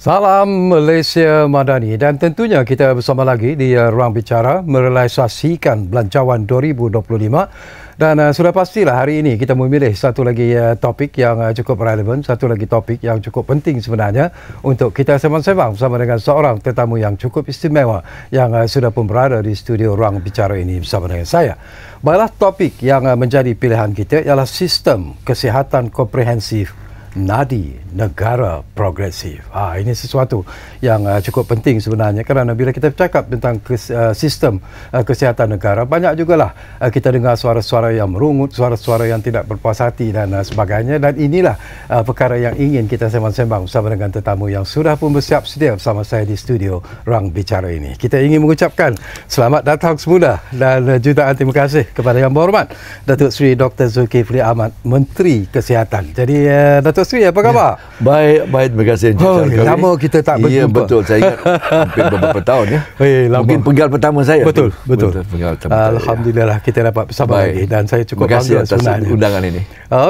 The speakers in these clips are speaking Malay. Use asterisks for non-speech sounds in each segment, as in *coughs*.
Salam Malaysia Madani dan tentunya kita bersama lagi di uh, ruang bicara merealisasikan belanjawan 2025 dan uh, sudah pastilah hari ini kita memilih satu lagi uh, topik yang uh, cukup relevan, satu lagi topik yang cukup penting sebenarnya untuk kita sembang-sembang bersama dengan seorang tetamu yang cukup istimewa yang uh, sudah pun berada di studio ruang bicara ini bersama dengan saya. Baiklah topik yang uh, menjadi pilihan kita ialah sistem kesihatan komprehensif Nadi negara progresif. Ha, ini sesuatu yang uh, cukup penting sebenarnya kerana bila kita bercakap tentang kes, uh, sistem uh, kesihatan negara, banyak jugalah uh, kita dengar suara-suara yang merungut, suara-suara yang tidak berpuas hati dan uh, sebagainya dan inilah uh, perkara yang ingin kita sembang-sembang bersama dengan tetamu yang sudah pun bersiap sedia bersama saya di studio rang Bicara ini. Kita ingin mengucapkan selamat datang semula dan uh, jutaan terima kasih kepada yang berhormat Datuk Seri Dr. Zulkifli Ahmad, Menteri Kesihatan. Jadi, uh, Datuk Seri, apa khabar? Baik, baik. Terima kasih Encik oh, Syarikat. Lama kita tak ya, berjumpa. Ya, betul. Saya ingat hampir beberapa tahun. Ya. Hey, *laughs* Mungkin penggal pertama saya. Betul, tapi, betul. betul. Penggal ya. Alhamdulillah ya. kita dapat bersama baik. lagi. Dan saya cukup bangga sebenarnya. Terima kasih atas undangan ini.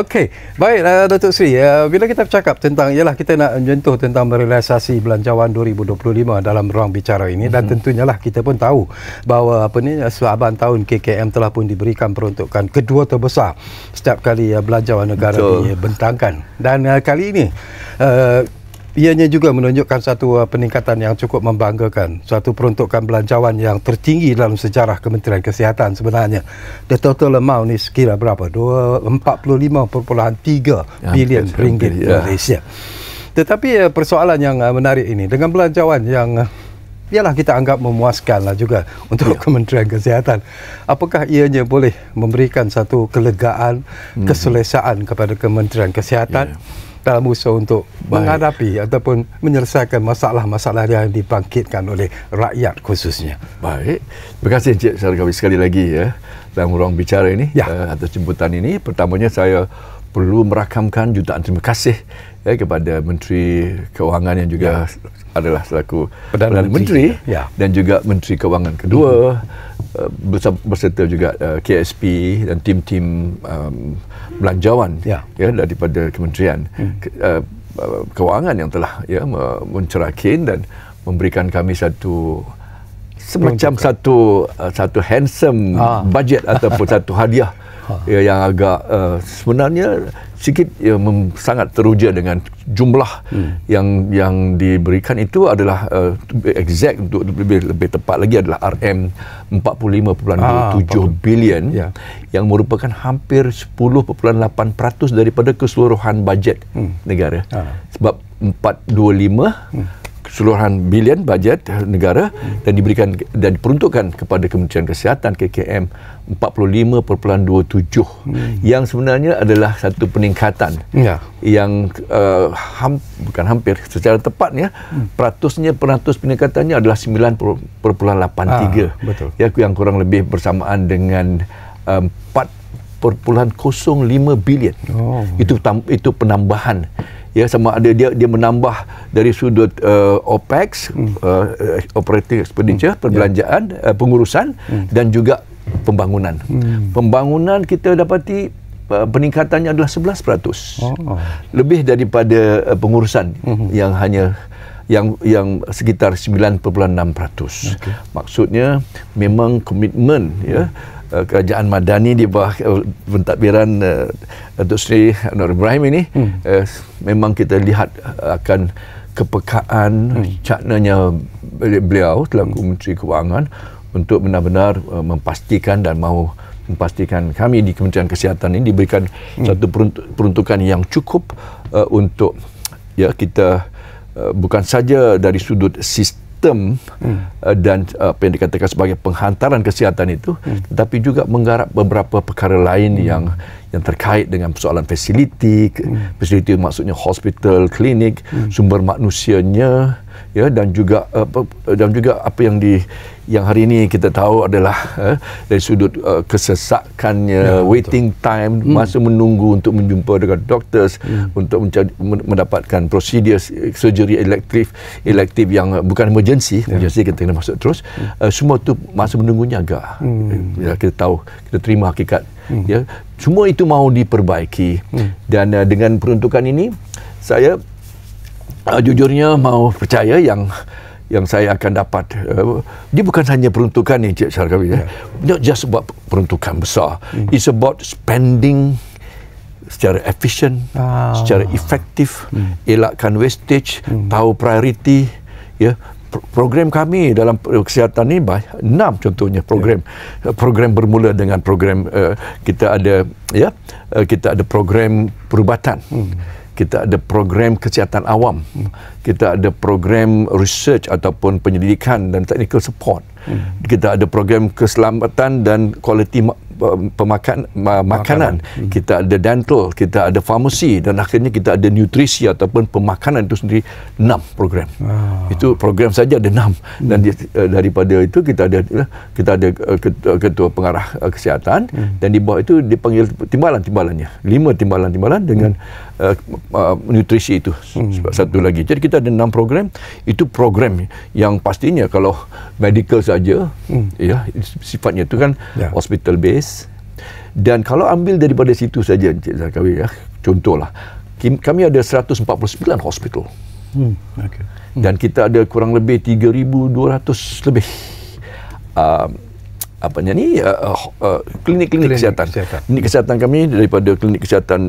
Okey. Baik, uh, Datuk Sri. Uh, eh, bila kita bercakap tentang, ialah kita nak menyentuh tentang merealisasi belanjawan 2025 dalam ruang bicara ini. Mm-hmm. Dan mhm. tentunya lah kita pun tahu bahawa apa ni, eh, sebaban tahun KKM telah pun diberikan peruntukan kedua terbesar setiap kali uh, belanjawan negara betul. bentangkan Dan uh, kali ini, Uh, ianya juga menunjukkan satu uh, peningkatan yang cukup membanggakan. Suatu peruntukan belanjawan yang tertinggi dalam sejarah Kementerian Kesihatan sebenarnya. The total amount ni sekira berapa? 45.3 ya, bilion ringgit ya. Malaysia. Tetapi uh, persoalan yang uh, menarik ini dengan belanjawan yang uh, ialah kita anggap memuaskanlah juga untuk ya. Kementerian Kesihatan. Apakah ianya boleh memberikan satu kelegaan, hmm. keselesaan kepada Kementerian Kesihatan? Ya. ya dalam usaha untuk Baik. menghadapi ataupun menyelesaikan masalah-masalah yang dibangkitkan oleh rakyat khususnya. Baik. Terima kasih Encik Syarikawi sekali lagi ya dalam ruang bicara ini ya. Eh, atau jemputan ini. Pertamanya saya perlu merakamkan jutaan terima kasih ya, kepada Menteri Keuangan yang juga ya. adalah selaku Perdana, Perdana Menteri, Menteri ya. dan juga Menteri Keuangan kedua. Ya. Eh, bersama, berserta juga uh, eh, KSP dan tim-tim um, belanjawan ya. ya daripada kementerian hmm. uh, kewangan yang telah ya mencerakin dan memberikan kami satu semacam satu uh, satu handsome ah. budget ataupun *laughs* satu hadiah ha. yang, agak uh, sebenarnya sikit ya, mem, sangat teruja dengan jumlah hmm. yang yang diberikan itu adalah uh, exact untuk lebih, lebih tepat lagi adalah RM 45.7 ah, bilion ya. yang merupakan hampir 10.8% daripada keseluruhan bajet hmm. negara ha. sebab 425 hmm keseluruhan bilion bajet negara dan diberikan dan diperuntukkan kepada Kementerian Kesihatan KKM 45.27 hmm. yang sebenarnya adalah satu peningkatan ya. yang uh, ham, bukan hampir secara tepatnya hmm. peratusnya peratus peningkatannya adalah 9.83 ah, betul. Ya, yang kurang lebih bersamaan dengan eh, um, 4.05 bilion oh. itu, itu penambahan ya sama ada dia dia menambah dari sudut uh, OPEX hmm. uh, operating expenditure hmm. Ya. perbelanjaan yeah. uh, pengurusan hmm. dan juga pembangunan. Hmm. Pembangunan kita dapati uh, peningkatannya adalah 11%. Oh. Lebih daripada uh, pengurusan hmm. yang hanya yang yang sekitar 9.6%. Okay. Maksudnya memang komitmen ya, hmm. ya Eh, kerajaan madani di bawah eh, pentadbiran eh, Datuk Seri Anwar Ibrahim ini hmm. memang kita lihat akan kepekaan hmm. caknanya beliau selaku hmm. menteri kewangan untuk benar-benar memastikan dan mahu memastikan kami di Kementerian Kesihatan ini diberikan hmm. satu peruntukan yang cukup untuk ya kita bukan saja dari sudut sistem sistem hmm. Eh, dan eh, apa yang dikatakan sebagai penghantaran kesihatan itu hmm. tetapi juga menggarap beberapa perkara lain hmm. yang yang terkait dengan persoalan fasiliti hmm. fasiliti maksudnya hospital klinik hmm. sumber manusianya ya dan juga apa dan juga apa yang di yang hari ini kita tahu adalah eh, dari sudut uh, eh, kesesakannya ya, waiting betul. time hmm. masa menunggu untuk menjumpa dengan doktor hmm. untuk mencari, mendapatkan prosedur eh, surgery elektif elektif yang eh, bukan emergency ya. emergency kita kena masuk terus hmm. uh, semua tu masa menunggunya agak hmm. ya kita tahu kita terima hakikat hmm. ya semua itu mau diperbaiki hmm. dan uh, dengan peruntukan ini saya uh, jujurnya mau percaya yang yang saya akan dapat uh, dia bukan hanya peruntukan ni Cik Syarikat eh. yeah. not just about peruntukan besar mm. it's about spending secara efisien ah. secara efektif mm. elakkan wastage mm. tahu priority ya yeah. program kami dalam eh, kesihatan ni enam contohnya program yeah. Ya. program bermula dengan program uh, kita ada ya yeah, uh, kita ada program perubatan mm kita ada program kesihatan awam kita ada program research ataupun penyelidikan dan technical support hmm. kita ada program keselamatan dan quality pemakan makanan, makanan. Hmm. kita ada dental kita ada farmasi dan akhirnya kita ada nutrisi ataupun pemakanan itu sendiri enam program ah. itu program saja ada enam hmm. dan dia, eh, daripada itu kita ada eh, kita ada eh, ketua, pengarah kesihatan hmm. dan di bawah itu dipanggil timbalan-timbalannya lima timbalan-timbalan dengan hmm. Uh, uh, nutrisi itu hmm. satu lagi. Jadi kita ada enam program. Itu program yang pastinya kalau medical saja, hmm. ya sifatnya itu kan yeah. hospital based. Dan kalau ambil daripada situ saja Encik Zakawi ya. Contohlah kami ada 149 hospital. Hmm. Okay. Hmm. Dan kita ada kurang lebih 3200 lebih. Um, apanya ni uh, uh, uh, klinik-klinik klinik kesihatan. kesihatan. Klinik kesihatan kami daripada klinik kesihatan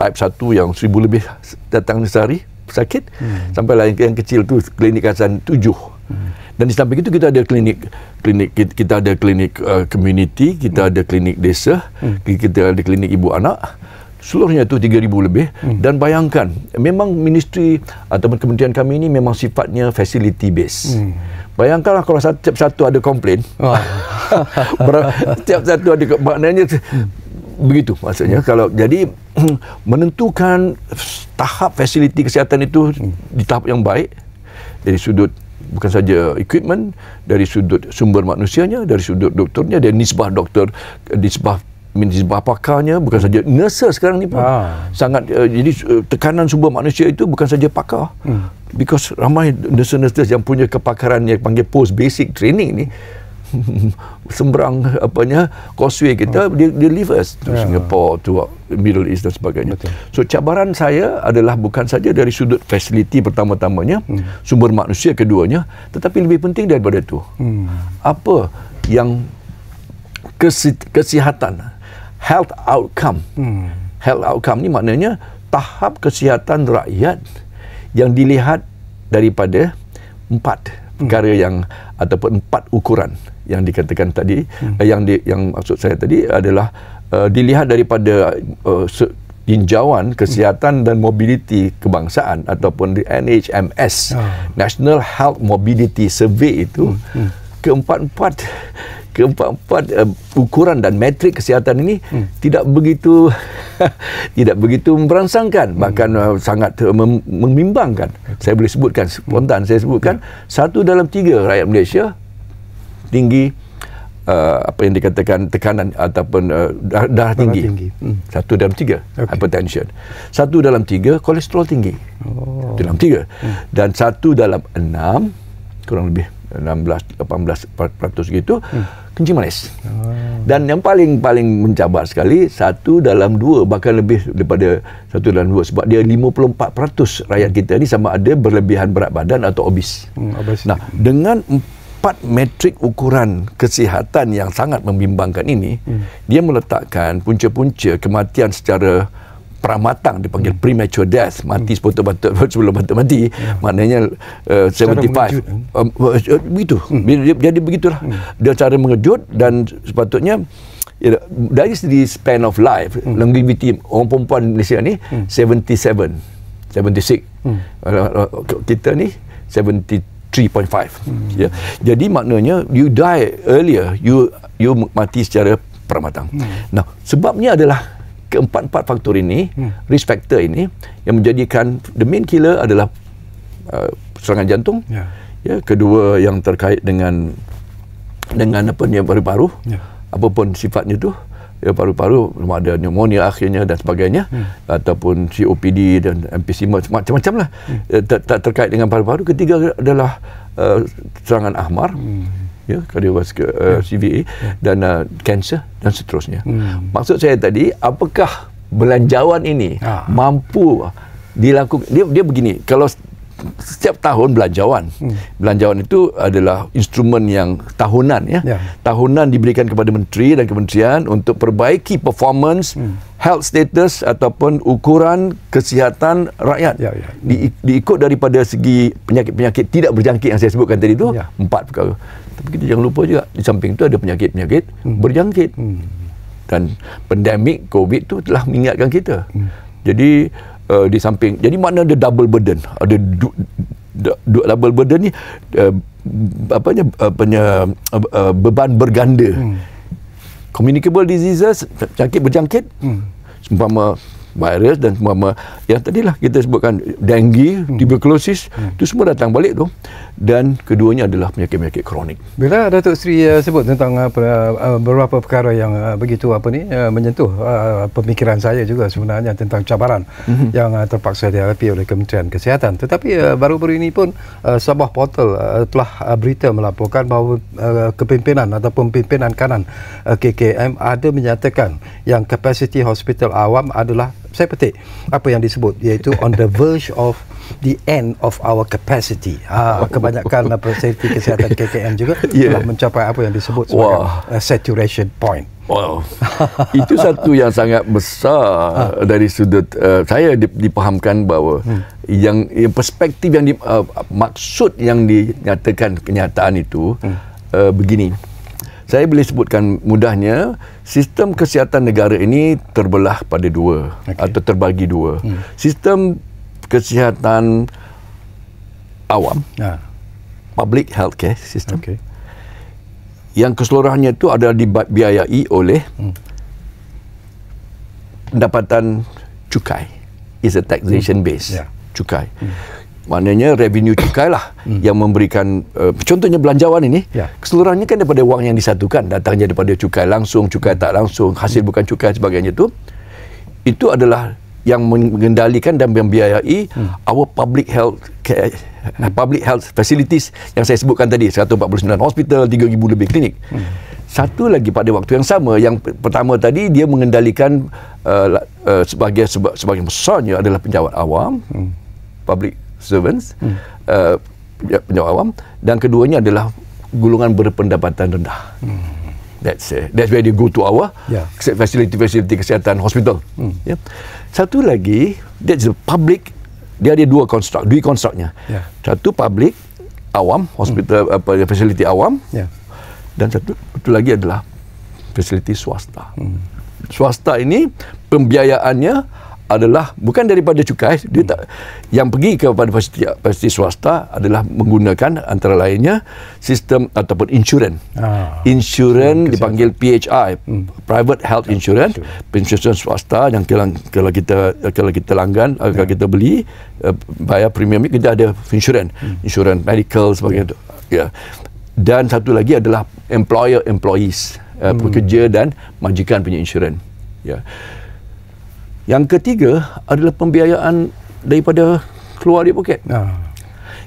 type 1 yang 1000 lebih datang sehari sakit hmm. sampai lain yang kecil tu klinik kesihatan 7. Hmm dan di samping itu kita ada klinik klinik kita ada klinik uh, community kita hmm. ada klinik desa hmm. kita ada klinik ibu anak seluruhnya itu 3000 lebih hmm. dan bayangkan memang ministry ataupun kementerian kami ini memang sifatnya facility based hmm. bayangkanlah kalau setiap satu ada komplain oh. *laughs* *laughs* setiap satu ada maknanya hmm. begitu maksudnya hmm. kalau jadi *clears throat* menentukan tahap fasiliti kesihatan itu hmm. di tahap yang baik dari sudut bukan saja equipment dari sudut sumber manusianya dari sudut doktornya dari nisbah doktor nisbah nisbah pakarnya bukan saja nurse sekarang ni pun ah. sangat uh, jadi uh, tekanan sumber manusia itu bukan saja pakar hmm. because ramai nurse-nurse yang punya kepakaran yang panggil post basic training ni *laughs* sembrang apanya causeway kita oh. dia leave us to yeah. Singapore to Middle East dan sebagainya. Betul. So cabaran saya adalah bukan saja dari sudut fasiliti pertama-tamanya, hmm. sumber manusia keduanya, tetapi lebih penting daripada itu. Hmm. Apa yang kesi- kesihatan health outcome. Hmm. Health outcome ni maknanya tahap kesihatan rakyat yang dilihat daripada empat hmm. perkara hmm. yang ataupun empat ukuran yang dikatakan tadi hmm. Eh, yang di, yang maksud saya tadi adalah uh, dilihat daripada uh, tinjauan kesihatan hmm. dan mobiliti kebangsaan ataupun di NHMS hmm. Ah. National Health Mobility Survey itu hmm. hmm. keempat-empat keempat-empat uh, ukuran dan metrik kesihatan ini hmm. tidak begitu *laughs* tidak begitu merangsangkan, hmm. bahkan uh, sangat uh, mem- okay. saya boleh sebutkan spontan hmm. saya sebutkan hmm. satu dalam tiga rakyat Malaysia tinggi uh, apa yang dikatakan tekanan ataupun uh, darah, darah tinggi, tinggi. Hmm. satu dalam tiga okay. hypertension satu dalam tiga kolesterol tinggi oh. dalam tiga hmm. dan satu dalam enam kurang lebih 16-18% gitu hmm. kencing manis oh. dan yang paling paling mencabar sekali satu dalam dua bahkan lebih daripada satu dalam dua sebab dia 54% rakyat kita ni sama ada berlebihan berat badan atau obes hmm, nah dengan empat metrik ukuran kesihatan yang sangat membimbangkan ini hmm. dia meletakkan punca-punca kematian secara pramatang dipanggil hmm. premature death mati hmm. sebelum betul sebelum betul mati ya. maknanya uh, 75 uh, uh, begitu hmm. jadi begitulah hmm. dia cara mengejut dan sepatutnya ya, dari segi span of life hmm. longevity orang perempuan Malaysia ni hmm. 77 76 hmm. kita ni 3.5 ya jadi maknanya you die earlier you you mati secara pramatang hmm. nah sebabnya adalah keempat-empat faktor ini hmm. risk factor ini yang menjadikan the main killer adalah uh, serangan jantung yeah. ya kedua yang terkait dengan dengan apa ni paru-paru yeah. apapun sifatnya tu ya paru-paru ada pneumonia akhirnya dan sebagainya hmm. ataupun COPD dan emphysema macam-macam lah hmm. ya, tak, tak terkait dengan paru-paru ketiga adalah uh, serangan ahmar hmm. ya kardiovaskular uh, eh, yeah. CVA yeah. dan uh, eh, kanser dan seterusnya hmm. maksud saya tadi apakah belanjawan ini ha. mampu dilakukan dia dia begini kalau setiap tahun belanjawan. Hmm. Belanjawan itu adalah instrumen yang tahunan ya. Yeah. Tahunan diberikan kepada menteri dan kementerian untuk perbaiki performance hmm. health status ataupun ukuran kesihatan rakyat. Yeah, yeah. Di, diikut daripada segi penyakit-penyakit tidak berjangkit yang saya sebutkan tadi itu yeah. empat perkara. Tapi kita jangan lupa juga di samping itu ada penyakit-penyakit hmm. berjangkit. Hmm. Dan pandemik COVID itu telah mengingatkan kita. Hmm. Jadi uh, di samping. Jadi makna ada double burden. Ada uh, du, du, double burden ni uh, apanya uh, apanya uh, uh, beban berganda. Hmm. Communicable diseases jangkit berjangkit. Hmm. Seumpama virus dan semua yang tadilah kita sebutkan dengue, hmm. tuberculosis, hmm. itu hmm. semua datang balik tu dan keduanya adalah penyakit-penyakit kronik. Bila Datuk Seri uh, sebut tentang uh, beberapa perkara yang uh, begitu apa ni uh, menyentuh uh, pemikiran saya juga sebenarnya tentang cabaran mm-hmm. yang uh, terpaksa dihadapi oleh Kementerian Kesihatan. Tetapi uh, baru-baru ini pun uh, sebuah portal uh, telah uh, berita melaporkan bahawa uh, kepimpinan atau pemimpinan kanan uh, KKM ada menyatakan yang kapasiti hospital awam adalah saya petik apa yang disebut iaitu on the verge of the end of our capacity. Ha, kebanyakan apa safety kesihatan KKM juga *laughs* yeah. telah mencapai apa yang disebut sebagai wow. Uh, saturation point. Wow. *laughs* Itu satu yang sangat besar ha. dari sudut uh, saya dipahamkan bahawa hmm. yang, yang perspektif yang di, uh, maksud yang dinyatakan kenyataan itu hmm. uh, begini saya boleh sebutkan mudahnya sistem kesihatan negara ini terbelah pada dua okay. atau terbagi dua hmm. sistem kesihatan awam ha. public health care system okay. yang keseluruhannya itu adalah dibiayai oleh hmm. pendapatan cukai is a taxation hmm. base yeah. cukai hmm maknanya revenue cukai lah *coughs* hmm. yang memberikan uh, contohnya belanjawan ini ya. keseluruhannya kan daripada wang yang disatukan datangnya daripada cukai langsung cukai tak langsung hasil bukan cukai sebagainya itu itu adalah yang mengendalikan dan membiayai hmm. our public health care, hmm. public health facilities yang saya sebutkan tadi 149 hospital 3000 lebih klinik hmm. Satu lagi pada waktu yang sama yang pertama tadi dia mengendalikan uh, eh, uh, sebagai sebagai besarnya adalah penjawat awam hmm. public servants, hmm. uh, ya, penjawat awam, dan keduanya adalah gulungan berpendapatan rendah. Hmm. That's it. That's where they go to our yeah. facility-facility kesihatan hospital. Hmm. Yeah. Satu lagi, that's the public. Dia ada dua construct, dua constructnya. Yeah. Satu public awam hospital hmm. apa facility awam yeah. dan satu, satu lagi adalah facility swasta. Hmm. Swasta ini pembiayaannya adalah bukan daripada cukai hmm. dia tak yang pergi kepada pasti pasti swasta adalah menggunakan antara lainnya sistem ataupun insurans. Ah. Insurans hmm, dipanggil PHI, hmm. private health hmm. insurance, pensyen swasta yang kalau kita kalau kita langgan hmm. kalau ya. kita beli eh, bayar premium kita ada insurans, hmm. insurans medical sebagainya hmm. tu. Ya. Dan satu lagi adalah employer employees, eh, hmm. pekerja dan majikan punya insurans. Ya. Yeah. Yang ketiga adalah pembiayaan daripada keluar dari poket. Ha.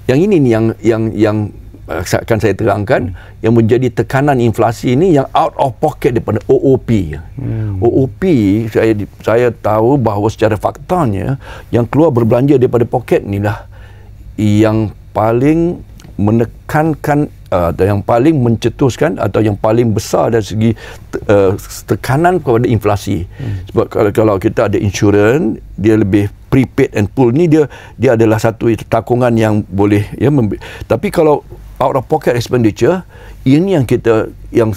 Yang ini ni yang yang yang eh, akan saya terangkan hmm. yang menjadi tekanan inflasi ini yang out of pocket daripada OOP. Hmm. OOP saya saya tahu bahawa secara faktanya yang keluar berbelanja daripada poket inilah yang paling menekankan atau ah, yang paling mencetuskan atau yang paling besar dari segi uh, tekanan kepada inflasi. Hmm. Sebab kalau kalau kita ada insurans, dia lebih prepaid and pull ni dia dia adalah satu takungan yang boleh ya tapi kalau out of pocket expenditure ini yang kita yang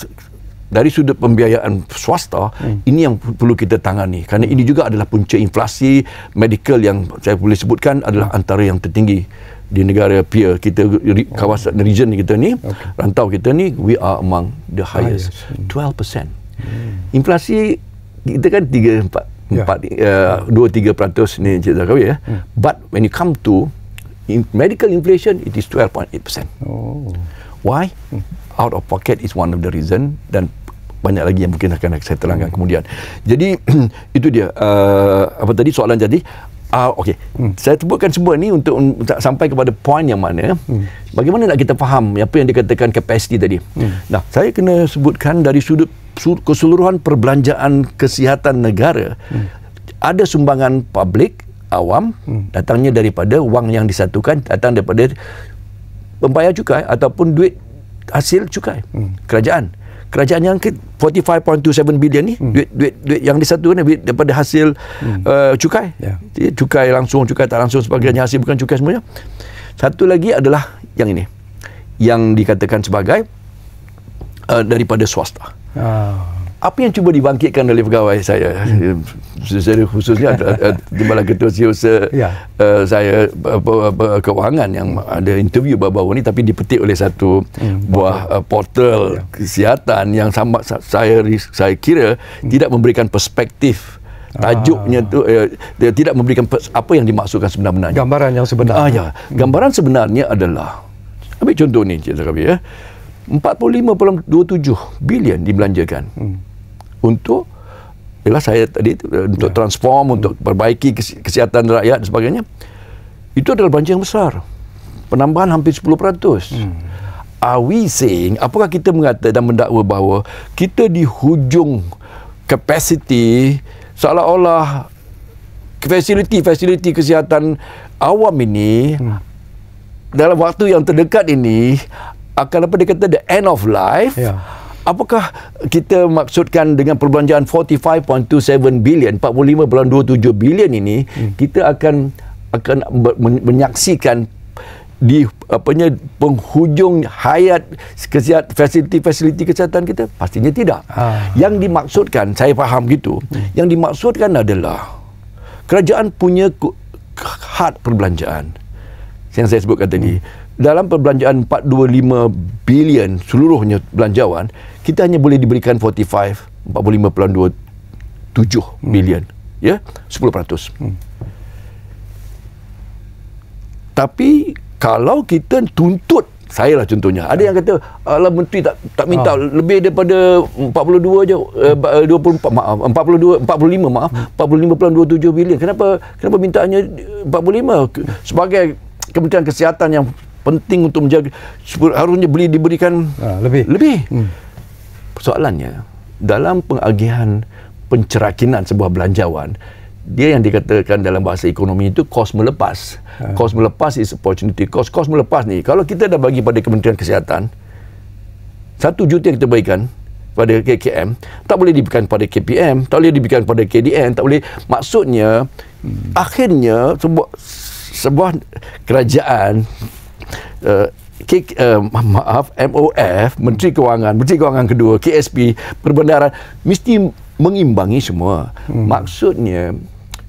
dari sudut pembiayaan swasta hmm. ini yang perlu kita tangani kerana hmm. ini juga adalah punca inflasi medical yang saya boleh sebutkan adalah hmm. antara yang tertinggi di negara peer kita oh. kawasan region kita ni okay. rantau kita ni we are among the highest ah, yes. 12% hmm. inflasi kita kan 3 4 4 2 3% ni cik Zakawi ya hmm. but when you come to in medical inflation it is 12.8% oh why hmm. out of pocket is one of the reason dan banyak lagi yang mungkin akan saya terangkan kemudian jadi *clears throat* itu dia uh, apa tadi soalan jadi Uh, ah, okay, hmm. saya sebutkan semua ni untuk sampai kepada poin yang mana. Hmm. Bagaimana nak kita faham apa yang dikatakan kapasiti tadi? Hmm. Nah, saya kena sebutkan dari sudut keseluruhan perbelanjaan kesihatan negara hmm. ada sumbangan publik awam hmm. datangnya daripada wang yang disatukan datang daripada pembayar cukai ataupun duit hasil cukai hmm. kerajaan kerajaan yang ke 45.27 bilion ni hmm. duit, duit duit yang disatu ni daripada hasil hmm. uh, cukai yeah. cukai langsung cukai tak langsung sebagainya hmm. hasil bukan cukai semuanya satu lagi adalah yang ini yang dikatakan sebagai uh, daripada swasta ah apa yang cuba dibangkitkan oleh pegawai saya secara hmm. khususnya timbalan ketua e siusa ya. yeah. uh, saya apa, apa, kewangan yang ada interview baru-baru ni tapi dipetik oleh satu hmm. buah uh, portal yeah. kesihatan yang sama saya saya kira hmm. tidak memberikan perspektif ah. tajuknya ah. tu eh, dia tidak memberikan apa yang dimaksudkan sebenarnya gambaran yang sebenarnya ah, ya. Hmm. gambaran sebenarnya adalah ambil contoh ni cik Zakir ya eh. 45.27 bilion dibelanjakan hmm. untuk ialah saya tadi eh, untuk yeah. transform untuk hmm. perbaiki kesihatan rakyat dan sebagainya itu adalah belanja yang besar penambahan hampir 10% hmm. are we saying apakah kita mengatakan dan mendakwa bahawa kita di hujung capacity seolah-olah fasiliti-fasiliti kesihatan awam ini hmm. dalam waktu yang terdekat ini akan apa dia kata the end of life. Ya. Apakah kita maksudkan dengan perbelanjaan 45.27 bilion 45.27 bilion ini hmm. kita akan akan menyaksikan di apanya penghujung hayat kesihatan fasiliti-fasiliti kesihatan kita pastinya tidak. Ha. Yang dimaksudkan saya faham gitu. Hmm. Yang dimaksudkan adalah kerajaan punya hak perbelanjaan. Yang saya sebutkan tadi. Hmm dalam perbelanjaan 425 bilion seluruhnya belanjawan kita hanya boleh diberikan 45 45.27 hmm. bilion ya 10% hmm. tapi kalau kita tuntut saya lah contohnya ada yang kata ala menteri tak tak minta oh. lebih daripada 42 je hmm. Eh, eh, 24 maaf 42 45 maaf hmm. 45.27 bilion kenapa kenapa mintanya 45 sebagai Kementerian Kesihatan yang penting untuk menjaga harusnya beli diberikan ha, lebih lebih hmm. soalannya dalam pengagihan pencerakinan sebuah belanjawan dia yang dikatakan dalam bahasa ekonomi itu kos melepas ha. kos melepas is opportunity kos kos melepas ni kalau kita dah bagi pada kementerian kesihatan satu juta yang kita berikan pada KKM tak boleh diberikan pada KPM tak boleh diberikan pada KDN tak boleh maksudnya hmm. akhirnya sebuah sebuah kerajaan Eh, K, uh, maaf MOF Menteri Kewangan Menteri Kewangan kedua KSP Perbendaharaan mesti mengimbangi semua hmm. maksudnya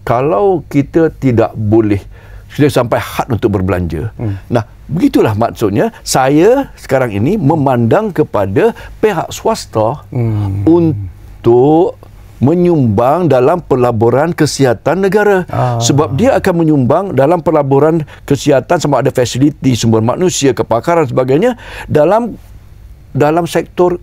kalau kita tidak boleh sudah sampai had untuk berbelanja hmm. nah begitulah maksudnya saya sekarang ini memandang kepada pihak swasta hmm. untuk menyumbang dalam pelaburan kesihatan negara ah. sebab dia akan menyumbang dalam pelaburan kesihatan sama ada fasiliti sumber manusia kepakaran sebagainya dalam dalam sektor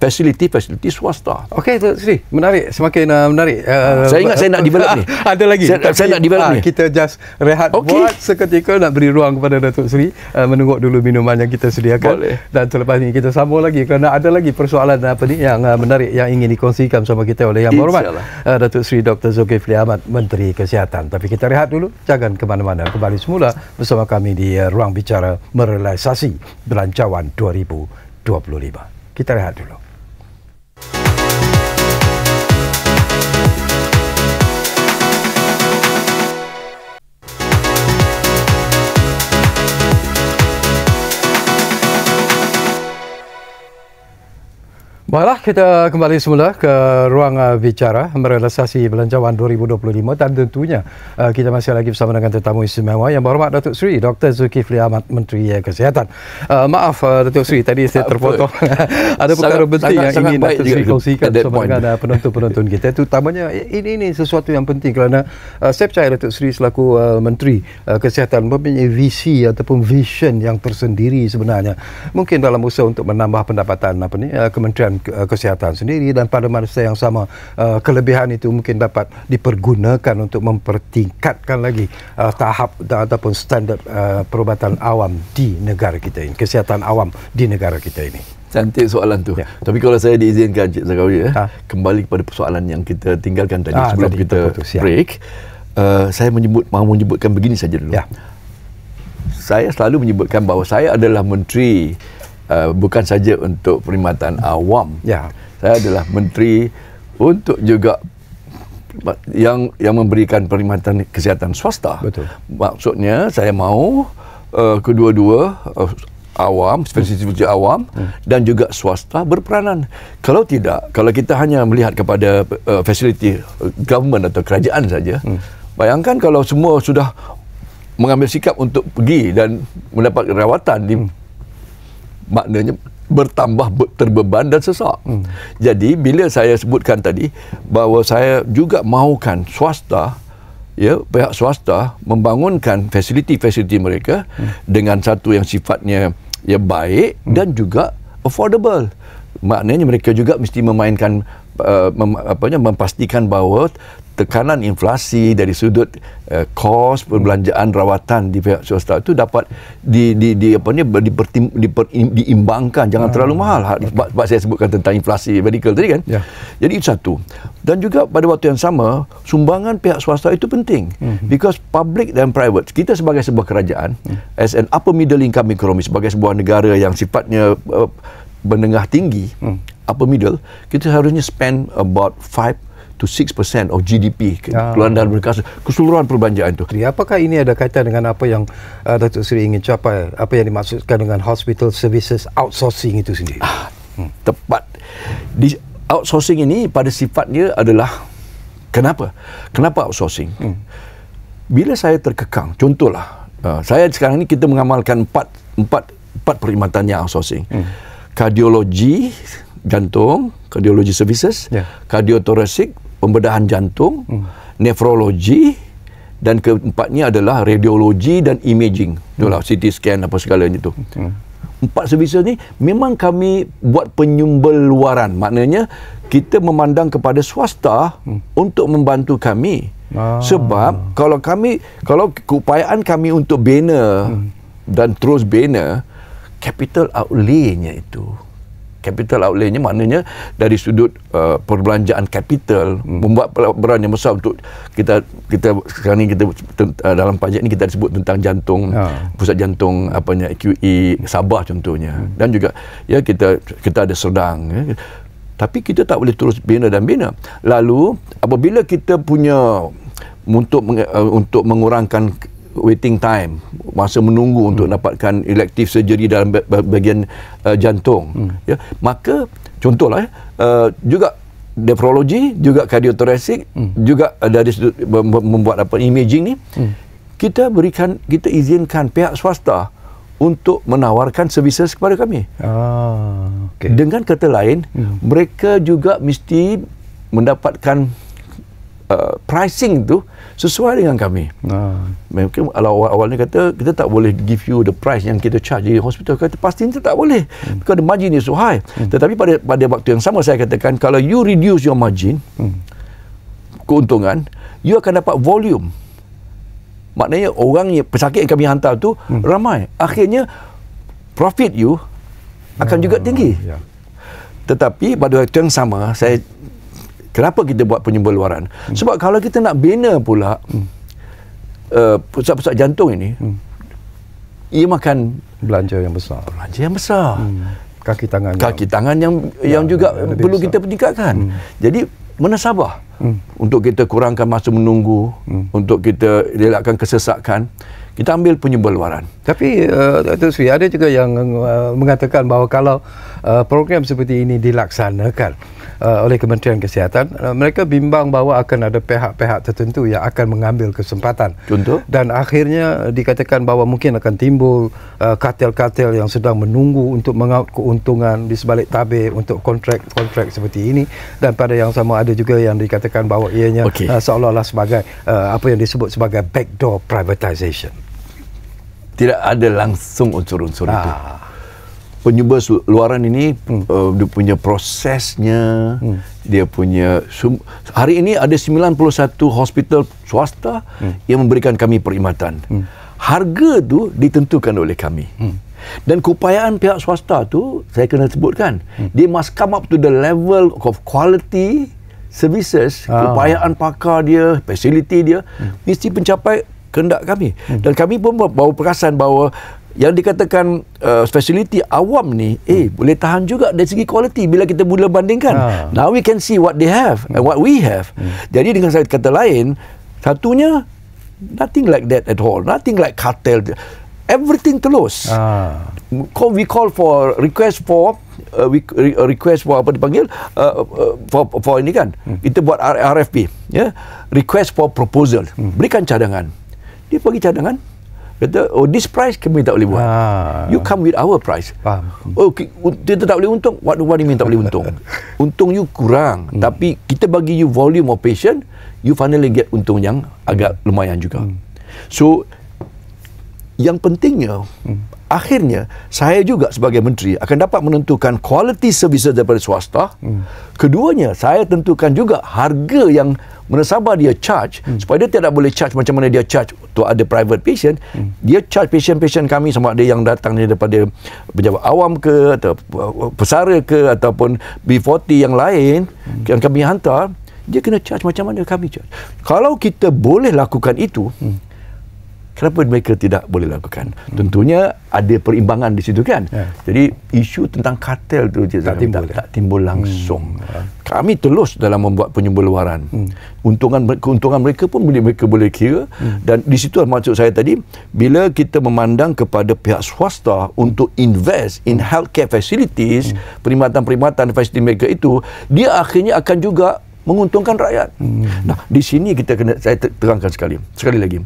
fasiliti-fasiliti uh, swasta. Okey, Tuan Sri. Menarik. Semakin uh, menarik. Ah, uh, saya ingat saya nak develop ni. *laughs* Ada lagi. Saya, Tapi, saya nak develop uh, ni. Kita just rehat okay. buat seketika nak beri ruang kepada Datuk Sri uh, menunggu dulu minuman yang kita sediakan. Boleh. Dan selepas ini kita sambung lagi kerana ada lagi persoalan apa ni yang uh, menarik yang ingin dikongsikan sama kita oleh Yang Berhormat uh, Datuk Sri Dr. Zulkifli Ahmad Menteri Kesihatan. Tapi kita rehat dulu. Jangan ke mana-mana. Kembali semula bersama kami di uh, Ruang Bicara Merealisasi Belanjawan 2025 kita rehat dulu. Baiklah, kita kembali semula ke ruang uh, bicara merealisasi belanjawan 2025 dan tentunya uh, kita masih lagi bersama dengan tetamu istimewa yang berhormat Datuk Sri, Dr. Zulkifli Ahmad, Menteri Kesihatan. Uh, maaf uh, Datuk Seri, tadi saya *laughs* terpotong. *laughs* Ada perkara sangat, penting sangat, yang sangat ingin Datuk Seri kongsikan bersama point. dengan uh, penonton-penonton kita. Itu ini, ini sesuatu yang penting kerana uh, saya percaya Datuk Sri selaku uh, Menteri uh, Kesihatan mempunyai visi ataupun vision yang tersendiri sebenarnya. Mungkin dalam usaha untuk menambah pendapatan apa ni, uh, Kementerian uh, kesihatan sendiri dan pada masa yang sama uh, kelebihan itu mungkin dapat dipergunakan untuk mempertingkatkan lagi uh, tahap ataupun standard uh, perubatan awam di negara kita ini kesihatan awam di negara kita ini cantik soalan tu. Ya. Tapi kalau saya diizinkan Cik Zakawi ya, ha? kembali kepada persoalan yang kita tinggalkan tadi ha, sebelum tadi kita terputus, ya. break, uh, saya menyebut mahu menyebutkan begini saja dulu. Ya. Saya selalu menyebutkan bahawa saya adalah menteri uh, bukan saja untuk perkhidmatan awam. Ya. Saya adalah menteri untuk juga yang yang memberikan perkhidmatan kesihatan swasta. Betul. Maksudnya saya mahu uh, kedua-dua uh, awam, spesifik-spesifik hmm. awam hmm. dan juga swasta berperanan. Kalau tidak, kalau kita hanya melihat kepada uh, fasiliti uh, government atau kerajaan saja, hmm. bayangkan kalau semua sudah mengambil sikap untuk pergi dan mendapat rawatan di hmm maknanya bertambah terbeban dan sesak. Hmm. Jadi bila saya sebutkan tadi bahawa saya juga mahukan swasta ya pihak swasta membangunkan fasiliti-fasiliti mereka hmm. dengan satu yang sifatnya ya baik hmm. dan juga affordable. Maknanya mereka juga mesti memainkan uh, mem, apa namanya memastikan bahawa tekanan inflasi dari sudut uh, kos perbelanjaan rawatan di pihak swasta itu dapat di di di apa ni diperti, diper, diimbangkan jangan hmm. terlalu mahal ha, sebab, sebab saya sebutkan tentang inflasi medical tadi kan yeah. jadi itu satu dan juga pada waktu yang sama sumbangan pihak swasta itu penting mm-hmm. because public dan private kita sebagai sebuah kerajaan mm. as an upper middle income economy sebagai sebuah negara yang sifatnya uh, menengah tinggi mm. upper middle kita harusnya spend about 5 to 6% of GDP ya. keluaran dan negara keseluruhan perbelanjaan itu. Jadi apakah ini ada kaitan dengan apa yang uh, Datuk Seri ingin capai? Apa yang dimaksudkan dengan hospital services outsourcing itu sendiri? Ah, hmm. Tepat. Di outsourcing ini pada sifatnya adalah kenapa? Kenapa outsourcing? Hmm. Bila saya terkekang, contohlah, uh, saya sekarang ini kita mengamalkan empat empat empat perkhidmatan yang outsourcing. Hmm. Kardiologi, jantung, kardiologi services, yeah. kardiotorasik, pembedahan jantung, hmm. nefrologi dan keempatnya adalah radiologi dan imaging. Itulah CT scan apa segalanya itu. Hmm. Empat servis ni memang kami buat penyumbel luaran. Maknanya kita memandang kepada swasta hmm. untuk membantu kami. Ah. Sebab kalau kami kalau keupayaan kami untuk bina hmm. dan terus bina capital outlay-nya itu capital outlaynya maknanya dari sudut uh, perbelanjaan capital hmm. membuat peran yang besar untuk kita kita sekarang ni kita tent, uh, dalam pajak ni kita sebut tentang jantung ha. pusat jantung apa nya QE Sabah contohnya hmm. dan juga ya kita kita ada sedang ya. tapi kita tak boleh terus bina dan bina lalu apabila kita punya untuk uh, untuk mengurangkan waiting time masa menunggu hmm. untuk dapatkan elektif surgery dalam bahagian uh, jantung hmm. ya maka contohlah eh, uh, juga nephrology juga kardiotoraksik hmm. juga uh, dari sudut membuat apa imaging ni hmm. kita berikan kita izinkan pihak swasta untuk menawarkan services kepada kami ah, okay. dengan kata lain hmm. mereka juga mesti mendapatkan Uh, pricing tu sesuai dengan kami. Nah. Mungkin awal-awalnya kata kita tak boleh give you the price yang kita charge di hospital kata pasti kita tak boleh hmm. because margin is so high. Hmm. Tetapi pada pada waktu yang sama saya katakan kalau you reduce your margin hmm. keuntungan you akan dapat volume. Maknanya orang yang pesakit yang kami hantar tu hmm. ramai. Akhirnya profit you akan uh, juga tinggi. Yeah. Tetapi pada waktu yang sama saya kenapa kita buat penyumbur luaran hmm. sebab kalau kita nak bina pula hmm. Eh, pusat-pusat hmm. uh, jantung ini hmm. ia makan belanja yang besar belanja yang besar hmm. kaki tangan kaki yang tangan yang yang, yang juga yang perlu besar. kita peningkatkan hmm. jadi mana sabar hmm. untuk kita kurangkan masa menunggu hmm. untuk kita relakkan kesesakan kita ambil penyumbur luaran tapi uh, eh, Dr. Sri ada juga yang uh, mengatakan bahawa kalau uh, program seperti ini dilaksanakan uh, oleh Kementerian Kesihatan, uh, mereka bimbang bahawa akan ada pihak-pihak tertentu yang akan mengambil kesempatan. Contoh? Dan akhirnya dikatakan bahawa mungkin akan timbul katil-katil uh, yang sedang menunggu untuk mengaut keuntungan di sebalik tabir untuk kontrak-kontrak seperti ini. Dan pada yang sama ada juga yang dikatakan bahawa ianya okay. uh, seolah-olah sebagai uh, apa yang disebut sebagai backdoor privatisation. Tidak ada langsung unsur-unsur ah. itu penyuba luaran ini hmm. uh, dia punya prosesnya hmm. dia punya hari ini ada 91 hospital swasta hmm. yang memberikan kami perkhidmatan hmm. harga tu ditentukan oleh kami hmm. Dan keupayaan pihak swasta tu saya kena sebutkan, hmm. dia must come up to the level of quality services, ah. keupayaan pakar dia, facility dia, hmm. mesti mencapai kehendak kami hmm. dan kami pun bawa perasan bahawa yang dikatakan uh, facility awam ni eh hmm. boleh tahan juga dari segi quality bila kita mula bandingkan ah. now we can see what they have hmm. and what we have hmm. hmm. jadi dengan saya kata lain satunya nothing like that at all nothing like cartel everything ha. close ah. we call for request for uh, we, uh, request for apa dipanggil uh, uh, for, for ini kan hmm. kita buat RFP yeah? request for proposal hmm. berikan cadangan dia pergi cadangan kata oh this price kami tak boleh buat ha. you come with our price faham oh kita tak boleh untung what, what do you mean tak boleh untung *laughs* untung you kurang hmm. tapi kita bagi you volume of patient you finally get untung yang agak lumayan juga hmm. so yang pentingnya hmm akhirnya saya juga sebagai menteri akan dapat menentukan kualiti services daripada swasta. Hmm. Keduanya, saya tentukan juga harga yang menasabah dia charge hmm. supaya dia tidak boleh charge macam mana dia charge untuk ada private patient. Hmm. Dia charge patient-patient kami sama ada yang datang daripada pejabat awam ke atau pesara ke ataupun B40 yang lain hmm. yang kami hantar, dia kena charge macam mana kami charge. Kalau kita boleh lakukan itu, hmm kenapa mereka tidak boleh lakukan hmm. tentunya ada perimbangan di situ kan yeah. jadi isu tentang kartel tu tak, tak timbul tak, tak ya? timbul hmm. langsung hmm. kami telus dalam membuat penyembelwaran hmm. untungan keuntungan mereka pun boleh mereka boleh kira hmm. dan di situ maksud saya tadi bila kita memandang kepada pihak swasta untuk invest in hmm. healthcare facilities hmm. perkhidmatan-perkhidmatan facility mereka itu dia akhirnya akan juga menguntungkan rakyat. Hmm. Nah, di sini kita kena saya terangkan sekali. Sekali lagi,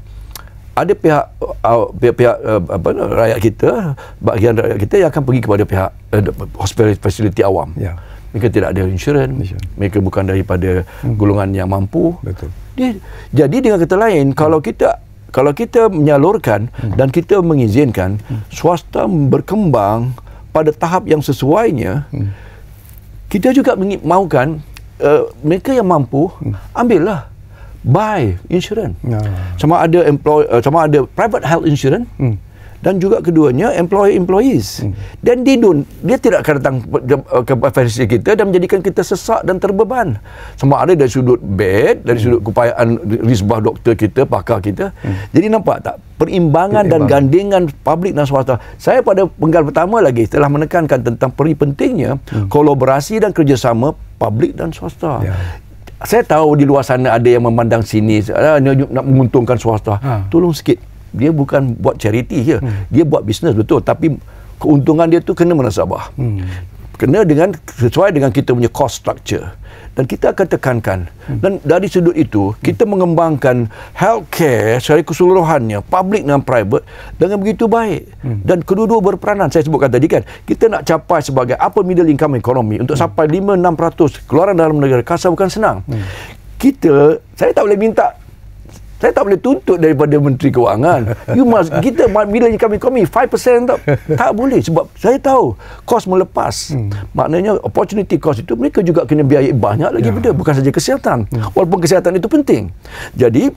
ada pihak uh, pihak, pihak uh, apa rakyat kita bahagian rakyat kita yang akan pergi kepada pihak uh, hospital facility awam ya mereka tidak ada insurans mereka bukan daripada hmm. golongan yang mampu betul dia, jadi dengan kata lain hmm. kalau kita kalau kita menyalurkan hmm. dan kita mengizinkan hmm. swasta berkembang pada tahap yang sesuainya hmm. kita juga mahukan uh, mereka yang mampu hmm. ambillah buy insurance. Ya. Sama ada employee, eh, sama ada private health insurance. Hmm. Dan juga keduanya employee employees. Hmm. Dan hmm. dia dia tidak akan datang ke profesi kita dan menjadikan kita sesak dan terbeban. Sama ada dari sudut bed, dari hmm. sudut keupayaan risbah doktor kita, pakar kita. Hmm. Jadi nampak tak perimbangan dan gandingan publik dan swasta. Saya pada penggal pertama lagi telah menekankan tentang peri pentingnya hmm. kolaborasi dan kerjasama publik dan swasta. Yeah saya tahu di luar sana ada yang memandang sini ah, nak menguntungkan swasta. Ha. Tolong sikit. Dia bukan buat charity ya. Hmm. Dia buat bisnes betul tapi keuntungan dia tu kena menasabah. Hmm. Kena dengan sesuai dengan kita punya cost structure dan kita akan tekankan hmm. dan dari sudut itu kita hmm. mengembangkan healthcare secara keseluruhannya public dan private dengan begitu baik hmm. dan kedua-dua berperanan saya sebutkan tadi kan kita nak capai sebagai apa middle income ekonomi untuk hmm. sampai 5 6% keluaran dalam negara kasar bukan senang hmm. kita saya tak boleh minta saya tak boleh tuntut daripada menteri kewangan you must kita bila kami kami 5% tak tak boleh sebab saya tahu kos melepas hmm. maknanya opportunity cost itu mereka juga kena biaya banyak lagi yeah. benda bukan saja kesihatan yeah. Hmm. walaupun kesihatan itu penting jadi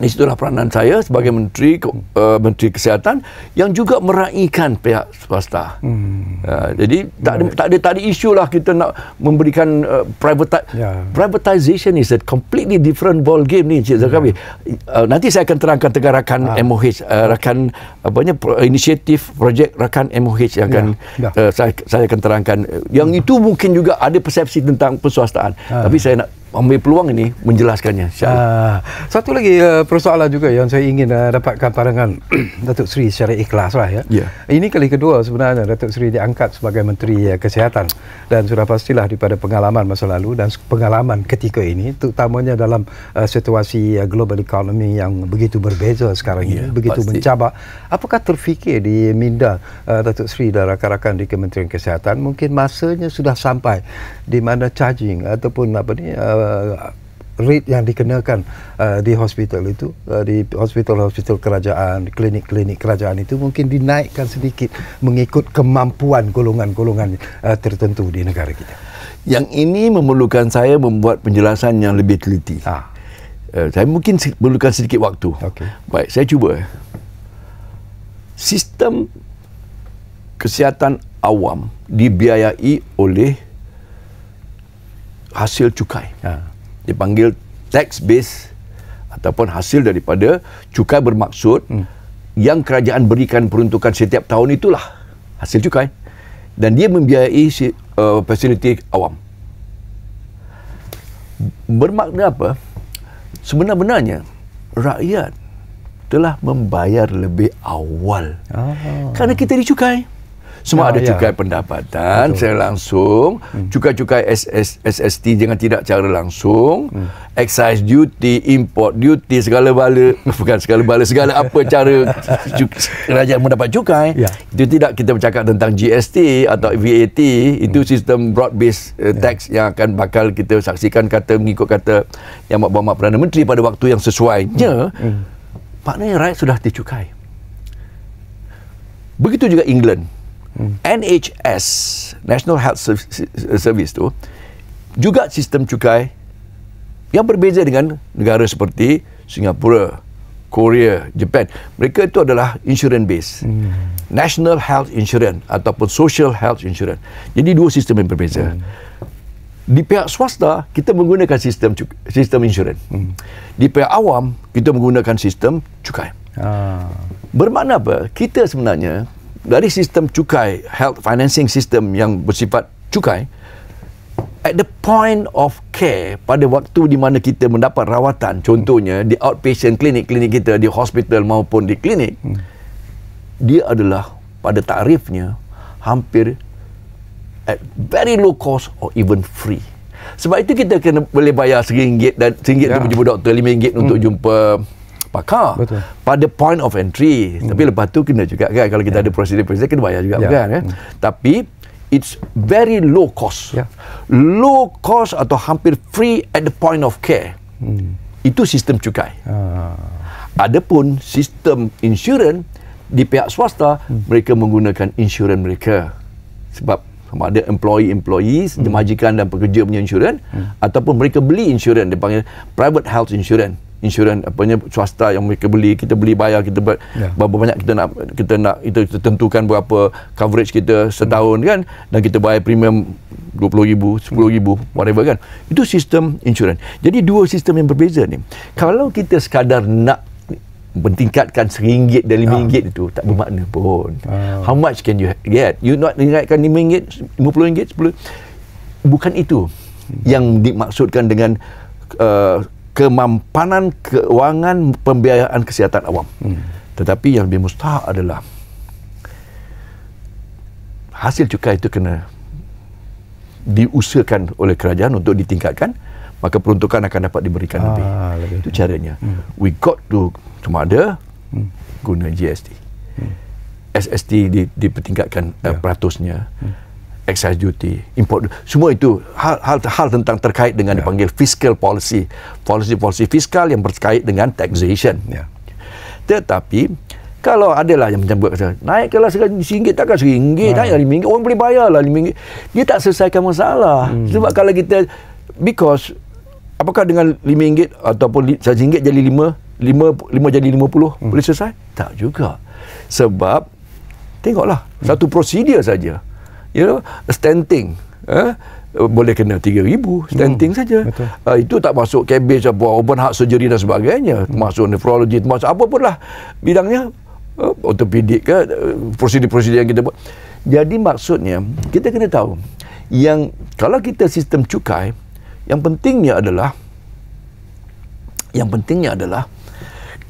di situlah peranan saya sebagai menteri uh, menteri kesihatan yang juga meraihkan pihak swasta. Hmm. Uh, jadi tak ada, tak ada tak ada isu lah kita nak memberikan uh, eh, privati- yeah. privatization is a completely different ball game ni Cik Zakawi. Yeah. Ya. Uh, nanti saya akan terangkan tentang rakan ah. MOH uh, rakan apa uh, inisiatif projek rakan MOH yang yeah. akan yeah. Ya. Uh, saya saya akan terangkan yang hmm. itu mungkin juga ada persepsi tentang persuastaan. Ah. Tapi saya nak ambil peluang ini menjelaskannya. Uh, satu lagi uh, persoalan juga yang saya ingin uh, dapatkan pandangan *clears throat* Datuk Seri secara ikhlas lah ya. Yeah. Ini kali kedua sebenarnya Datuk Seri diangkat sebagai Menteri uh, Kesihatan dan sudah pastilah daripada pengalaman masa lalu dan pengalaman ketika ini terutamanya dalam uh, situasi uh, global economy yang begitu berbeza sekarang yeah, ini, ya, begitu pasti. mencabar. Apakah terfikir di minda uh, Datuk Seri dan rakan-rakan di Kementerian Kesihatan mungkin masanya sudah sampai di mana charging ataupun apa ni uh, uh, rate yang dikenakan uh, di hospital itu uh, di hospital-hospital kerajaan, klinik-klinik kerajaan itu mungkin dinaikkan sedikit mengikut kemampuan golongan-golongan uh, tertentu di negara kita. Yang ini memerlukan saya membuat penjelasan yang lebih teliti. Ah. Uh, saya mungkin memerlukan sedikit waktu. Okay. Baik, saya cuba. Eh. Sistem kesihatan awam dibiayai oleh hasil cukai. Ha. Dipanggil tax base ataupun hasil daripada cukai bermaksud hmm. yang kerajaan berikan peruntukan setiap tahun itulah hasil cukai dan dia membiayai uh, fasiliti uh, awam. Bermakna apa? Sebenarnya rakyat telah membayar lebih awal. Oh. Kerana kita dicukai semua oh, ada ya. cukai pendapatan Betul. secara langsung hmm. cukai-cukai SS, SST jangan tidak cara langsung hmm. excise duty import duty segala bala *laughs* bukan segala bala segala apa cara kerajaan mendapat cukai yeah. itu tidak kita bercakap tentang GST atau hmm. VAT itu hmm. sistem broad based uh, eh, ya. tax yang akan bakal kita saksikan kata mengikut kata yang mak-mak Perdana Menteri pada waktu yang sesuai. hmm. Hmm. maknanya rakyat sudah dicukai begitu juga England NHS National Health Service tu juga sistem cukai yang berbeza dengan negara seperti Singapura, Korea, Jepun Mereka itu adalah insurance based Hmm. National Health Insurance ataupun Social Health Insurance. Jadi dua sistem yang berbeza. Hmm. Di pihak swasta kita menggunakan sistem sistem insurance. Hmm. Di pihak awam kita menggunakan sistem cukai. Ah. Bermakna apa? Kita sebenarnya dari sistem cukai health financing system yang bersifat cukai at the point of care pada waktu di mana kita mendapat rawatan contohnya di outpatient clinic klinik kita di hospital maupun di klinik hmm. dia adalah pada tarifnya hampir at very low cost or even free sebab itu kita kena boleh bayar RM1 dan RM1 yeah. untuk jumpa doktor RM5 untuk hmm. jumpa pakar Betul. pada point of entry hmm. tapi lepas tu kena juga kan kalau kita yeah. ada prosedur-prosedur kena bayar juga yeah. kan eh? hmm. tapi it's very low cost yeah. low cost atau hampir free at the point of care hmm. itu sistem cukai ah. adapun sistem insurans di pihak swasta hmm. mereka menggunakan insurans mereka sebab sama ada employee-employees, hmm. majikan dan pekerja punya insurans hmm. ataupun mereka beli insurans dia panggil private health insurans insurans nya swasta yang mereka beli kita beli bayar kita ber, yeah. berapa banyak kita nak kita nak itu tentukan berapa coverage kita setahun mm. kan dan kita bayar premium 20000 10000 whatever kan itu sistem insurans jadi dua sistem yang berbeza ni kalau kita sekadar nak bertingkatkan seringgit dan lima ya. ringgit itu tak bermakna pun uh. how much can you get you not ingatkan lima ringgit lima puluh ringgit sepuluh bukan itu hmm. yang dimaksudkan dengan uh, kemampanan keuangan pembiayaan kesihatan awam. Hmm. Tetapi yang lebih mustahak adalah hasil cukai itu kena diusahakan oleh kerajaan untuk ditingkatkan maka peruntukan akan dapat diberikan ah, lebih. lebih. Itu caranya. Hmm. We got to cuma ada hmm. guna GST. Hmm. SST di, dipertingkatkan yeah. uh, ya. peratusnya. Hmm excise duty, import semua itu hal-hal tentang terkait dengan yeah. dipanggil fiscal policy, policy-policy fiskal yang berkait dengan taxation. Yeah. Tetapi kalau ada lah yang menyebut kata naik kelas RM1 takkan RM1 yeah. naik RM5 orang boleh bayar lah RM5 dia tak selesaikan masalah mm. sebab kalau kita because apakah dengan RM5 ataupun RM1 jadi RM5 RM5 jadi RM50 mm. boleh selesai tak juga sebab tengoklah mm. satu prosedur saja you ya, know stenting eh? Ha? boleh kena 3000 stenting hmm, saja uh, itu tak masuk cabbage apa open heart surgery dan sebagainya hmm. masuk nephrology masuk apa pun lah bidangnya uh, ha, ortopedik ke uh, prosedur-prosedur yang kita buat jadi maksudnya kita kena tahu yang kalau kita sistem cukai yang pentingnya adalah yang pentingnya adalah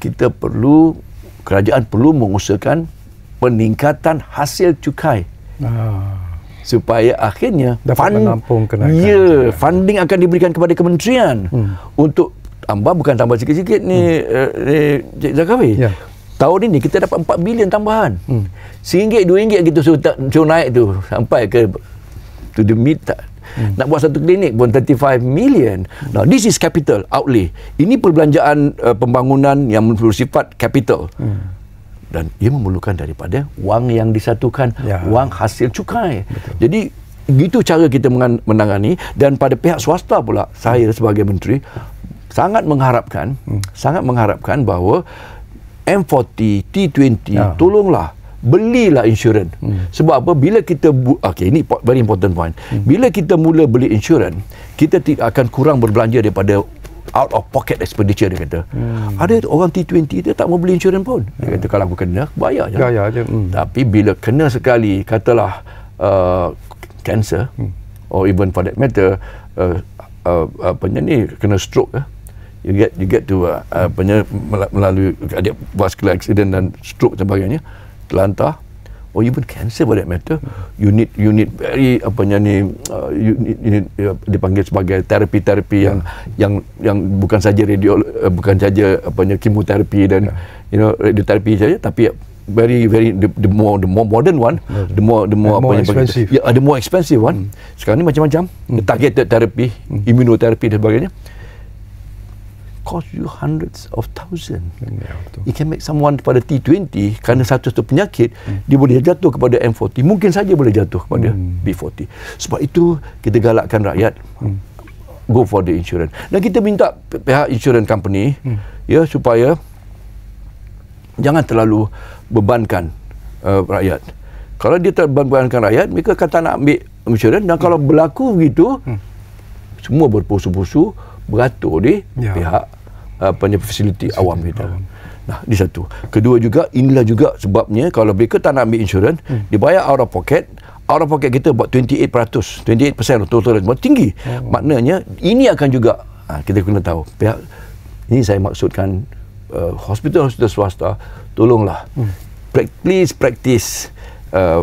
kita perlu kerajaan perlu mengusahakan peningkatan hasil cukai ah supaya akhirnya dapat menampung kenaikan. Ya, ya, funding akan diberikan kepada kementerian hmm. untuk tambah bukan tambah sikit-sikit ni hmm. uh, Zakawi. Ya. Tahun ini kita dapat 4 bilion tambahan. Hmm. RM1, RM2 gitu suruh, suruh naik tu sampai ke to the mid tak. Hmm. Nak buat satu klinik pun 35 million. Now this is capital outlay. Ini perbelanjaan uh, pembangunan yang bersifat capital. Hmm dan ia memerlukan daripada wang yang disatukan ya. wang hasil cukai Betul. jadi gitu cara kita menangani dan pada pihak swasta pula saya sebagai menteri sangat mengharapkan hmm. sangat mengharapkan bahawa M40 T20 ya. tolonglah belilah insurans hmm. sebab apa bila kita bu- okey ini very important point hmm. bila kita mula beli insurans kita tidak akan kurang berbelanja daripada out of pocket expenditure dia kata hmm. ada orang T20 dia tak mau beli insurans pun dia kata kalau aku kena aku bayar je, bayar je. Hmm. tapi bila kena sekali katalah uh, cancer hmm. or even for that matter uh, uh, apa ni kena stroke ke eh. you get you get to uh, apa ni melalui ada vascular accident dan stroke dan sebagainya terlantar or even cancer for that matter hmm. you need you need very apa ni uh, you need, you need uh, dipanggil sebagai terapi-terapi yang hmm. yang yang bukan saja radio uh, bukan saja apa ni kemoterapi dan hmm. you know radioterapi saja tapi very very the, the more the more modern one the more the more, apa expensive. yang ya yeah, the more expensive one hmm. sekarang ni macam-macam hmm. targeted therapy hmm. immunotherapy dan sebagainya cost you hundreds of thousand. Yeah, ya, it can make someone pada T20 kerana satu satu penyakit mm. dia boleh jatuh kepada M40. Mungkin saja boleh jatuh kepada mm. B40. Sebab itu kita galakkan rakyat mm. go for the insurance. Dan kita minta pihak insurance company mm. ya supaya jangan terlalu bebankan uh, rakyat. Kalau dia terbebankan rakyat, mereka kata nak ambil insurance dan mm. kalau hmm. berlaku begitu mm. semua berpusu-pusu beratur di ya. pihak apa ni fasiliti awam kita. Awam. Nah, di satu. Kedua juga inilah juga sebabnya kalau mereka tak nak ambil insurans, hmm. dibayar out of pocket, out of pocket kita buat 28%, 28% lah, total semua tinggi. Hmm. Maknanya ini akan juga ah, kita kena tahu pihak ini saya maksudkan uh, hospital-hospital swasta tolonglah. Hmm. Pra- please practice uh,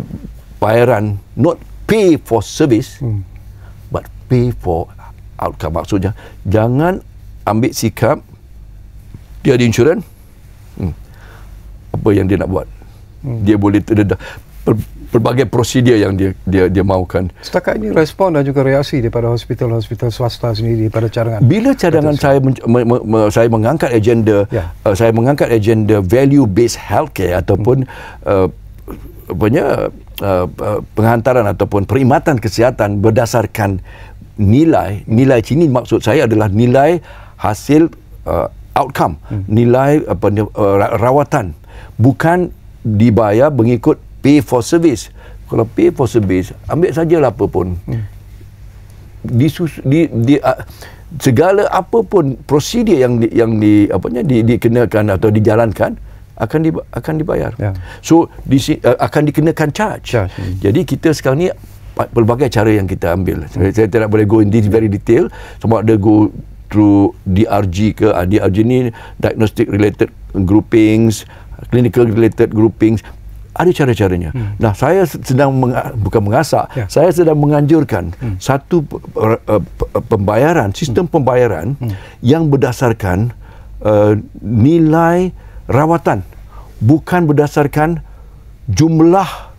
bayaran not pay for service hmm. but pay for outcome maksudnya jangan ambil sikap dia ada insurans hmm. apa yang dia nak buat hmm. dia boleh terdedah per, pelbagai prosedur yang dia dia dia mahukan setakat ini respon dan juga reaksi daripada hospital-hospital swasta sendiri pada cadangan bila cadangan saya men, me, me, me, saya mengangkat agenda ya. uh, saya mengangkat agenda value based healthcare ataupun hmm. uh, apa uh, eh, uh, penghantaran ataupun perkhidmatan kesihatan berdasarkan nilai nilai sini maksud saya adalah nilai hasil uh, outcome hmm. nilai apa uh, uh rawatan bukan dibayar mengikut pay for service kalau pay for service ambil sajalah apa pun hmm. di di, di uh, segala apa pun prosedur yang yang di apanya di, dikenakan atau dijalankan akan di, akan dibayar. Yeah. So di, uh, akan dikenakan charge. charge. Hmm. Jadi kita sekarang ni pelbagai cara yang kita ambil. Saya, saya tidak boleh go in very detail sebab ada go through DRG ke uh, ah, DRG ni diagnostic related groupings, clinical related groupings ada cara-caranya. Hmm. Nah, saya sedang meng, bukan mengasah, ya. saya sedang menganjurkan hmm. satu uh, pembayaran, sistem hmm. pembayaran hmm. yang berdasarkan uh, nilai rawatan bukan berdasarkan jumlah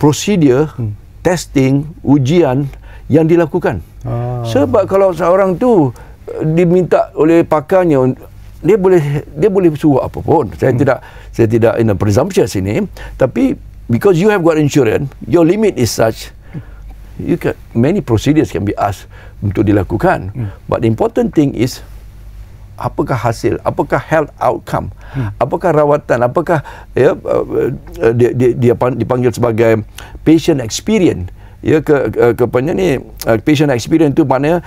prosedur hmm. testing ujian yang dilakukan ah. sebab kalau seorang tu eh, diminta oleh pakarnya dia boleh dia boleh suruh apa pun saya hmm. tidak saya tidak in a presumption sini tapi because you have got insurance your limit is such you can many procedures can be asked untuk dilakukan hmm. but the important thing is apakah hasil apakah health outcome hmm. apakah rawatan apakah ya uh, uh, dia, dia, dia dipanggil sebagai patient experience ya ke ke punya ni uh, patient experience tu maknanya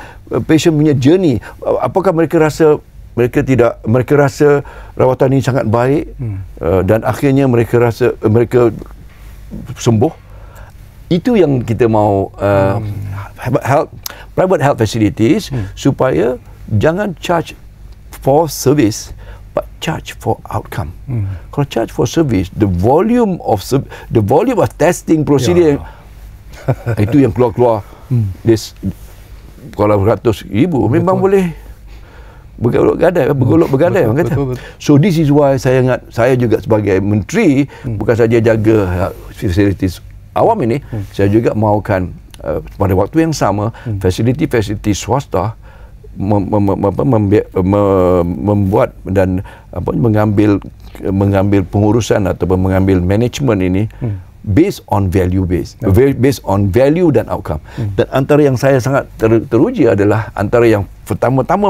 patient punya journey apakah mereka rasa mereka tidak mereka rasa rawatan ini sangat baik hmm. dan akhirnya mereka rasa mereka sembuh itu yang kita mau uh, hmm. help private health facilities hmm. supaya jangan charge for service but charge for outcome. Mm. Kalau charge for service, the volume of the volume of testing procedure yeah. *laughs* itu yang keluar-keluar mm. this kalau beratus ribu betul. memang boleh bergolok gadai hmm. bergolok bergadai orang Betul, betul. So this is why saya ingat saya juga sebagai menteri mm. bukan saja jaga ha, facilities awam ini, mm. saya juga mahukan uh, pada waktu yang sama hmm. facility-facility mm. swasta mem, mem, apa, membiak, mem, membuat dan apa mengambil mengambil pengurusan atau mengambil management ini hmm. based on value base okay. based on value dan outcome hmm. dan antara yang saya sangat ter, teruji adalah antara yang pertama-tama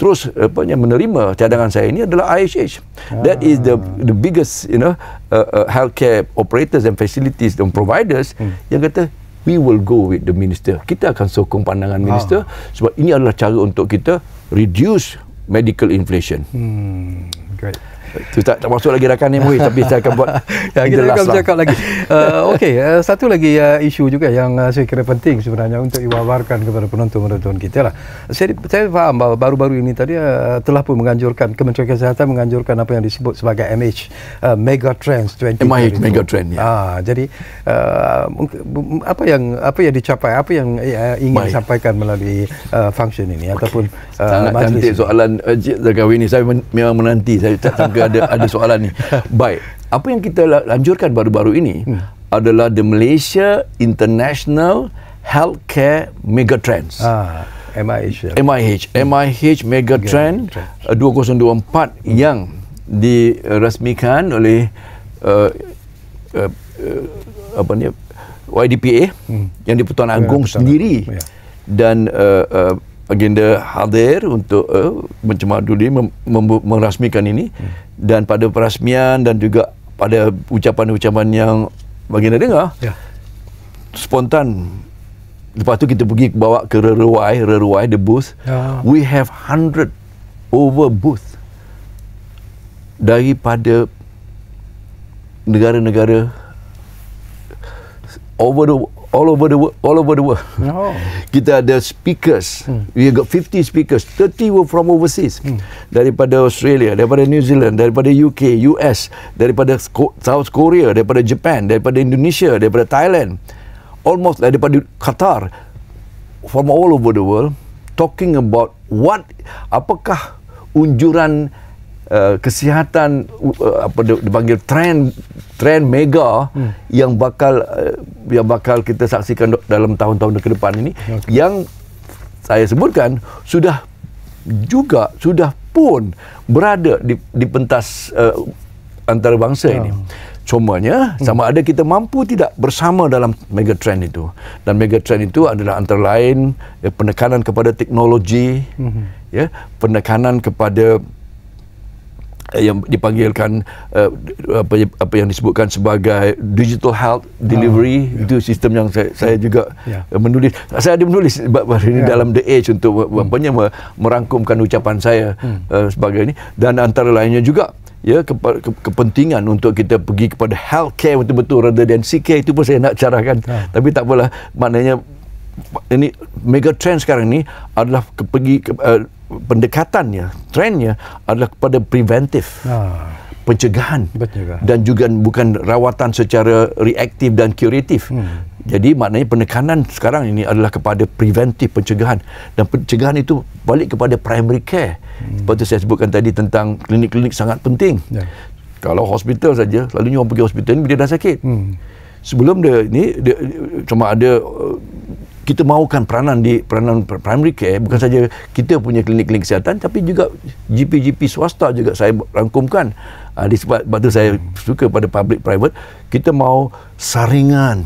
terus apa yang menerima cadangan saya ini adalah IHH ah. that is the the biggest you know uh, uh, healthcare operators and facilities and providers hmm. yang kata we will go with the minister. Kita akan sokong pandangan ah. minister ah. sebab ini adalah cara untuk kita reduce medical inflation. Hmm, great. Itu tak, tak masuk lagi rakan MOE *laughs* tapi saya akan buat ya, kita akan lah. bercakap lagi. Uh, *laughs* Okey, uh, satu lagi uh, isu juga yang uh, saya kira penting sebenarnya untuk diwawarkan kepada penonton-penonton kita lah. Saya, saya faham bahawa baru-baru ini tadi uh, telah pun menganjurkan Kementerian Kesihatan menganjurkan apa yang disebut sebagai MH uh, Mega Trends 2020. MH Mega Trend ya. Ah, jadi uh, apa yang apa yang dicapai, apa yang uh, ingin Baik. sampaikan melalui uh, function ini okay. ataupun uh, sangat cantik soalan uh, Zakawi ini saya men- memang menanti saya tak tapi ada ada soalan ni. *laughs* Baik, apa yang kita lanjutkan baru-baru ini hmm. adalah the Malaysia International Healthcare Megatrends. Ah, MIH. Ya. MIH, MIH hmm. Megatrend Trend. 2024 uh, hmm. yang diresmikan oleh uh, uh, uh apa ni YDPA hmm. yang di Pertuan ya, Agong ya, sendiri ya. dan uh, uh, agenda hadir untuk uh, mencemar duli mem- mem- merasmikan ini hmm dan pada perasmian dan juga pada ucapan-ucapan yang baginda dengar ya. spontan lepas tu kita pergi bawa ke reruai reruai the booth ya. we have hundred over booth daripada negara-negara over the all over the world, all over the world. No. Kita ada speakers. Hmm. We got 50 speakers. 30 were from overseas. Hmm. Daripada Australia, daripada New Zealand, daripada UK, US, daripada South Korea, daripada Japan, daripada Indonesia, daripada Thailand. Almost daripada Qatar from all over the world talking about what apakah unjuran Uh, kesihatan uh, apa dipanggil trend trend mega hmm. yang bakal uh, yang bakal kita saksikan dalam tahun-tahun ke depan ini ya, okay. yang saya sebutkan sudah juga sudah pun berada di di pentas uh, antarabangsa yeah. ini. Cumanya hmm. sama ada kita mampu tidak bersama dalam mega trend itu. Dan mega trend itu adalah antara lain ya, penekanan kepada teknologi hmm. ya, penekanan kepada Eh, yang dipanggilkan uh, apa, apa yang disebutkan sebagai digital health delivery uh, ah, yeah. itu sistem yang saya, saya juga yeah. Ya. menulis saya ada menulis yeah. dalam the age untuk hmm. merangkumkan ucapan saya hmm. uh, sebagai ini dan antara lainnya juga ya kepa, ke, kepentingan untuk kita pergi kepada health care betul-betul rather than sick care itu pun saya nak carakan yeah. tapi tak apalah maknanya ini mega trend sekarang ni adalah ke, pergi ke, uh, pendekatannya, trennya adalah kepada preventif. Ah. Pencegahan. pencegahan dan juga bukan rawatan secara reaktif dan kuratif. Hmm. Jadi maknanya penekanan sekarang ini adalah kepada preventif pencegahan dan pencegahan itu balik kepada primary care. Hmm. Seperti saya sebutkan tadi tentang klinik-klinik sangat penting. Yeah. Kalau hospital saja, lalu orang pergi hospital ini bila dah sakit. Hmm. Sebelum dia ini dia, cuma ada uh, kita mahukan peranan di peranan primary care bukan hmm. saja kita punya klinik-klinik kesihatan tapi juga GP-GP swasta juga saya rangkumkan uh, di sebab waktu saya hmm. suka pada public private kita mahu saringan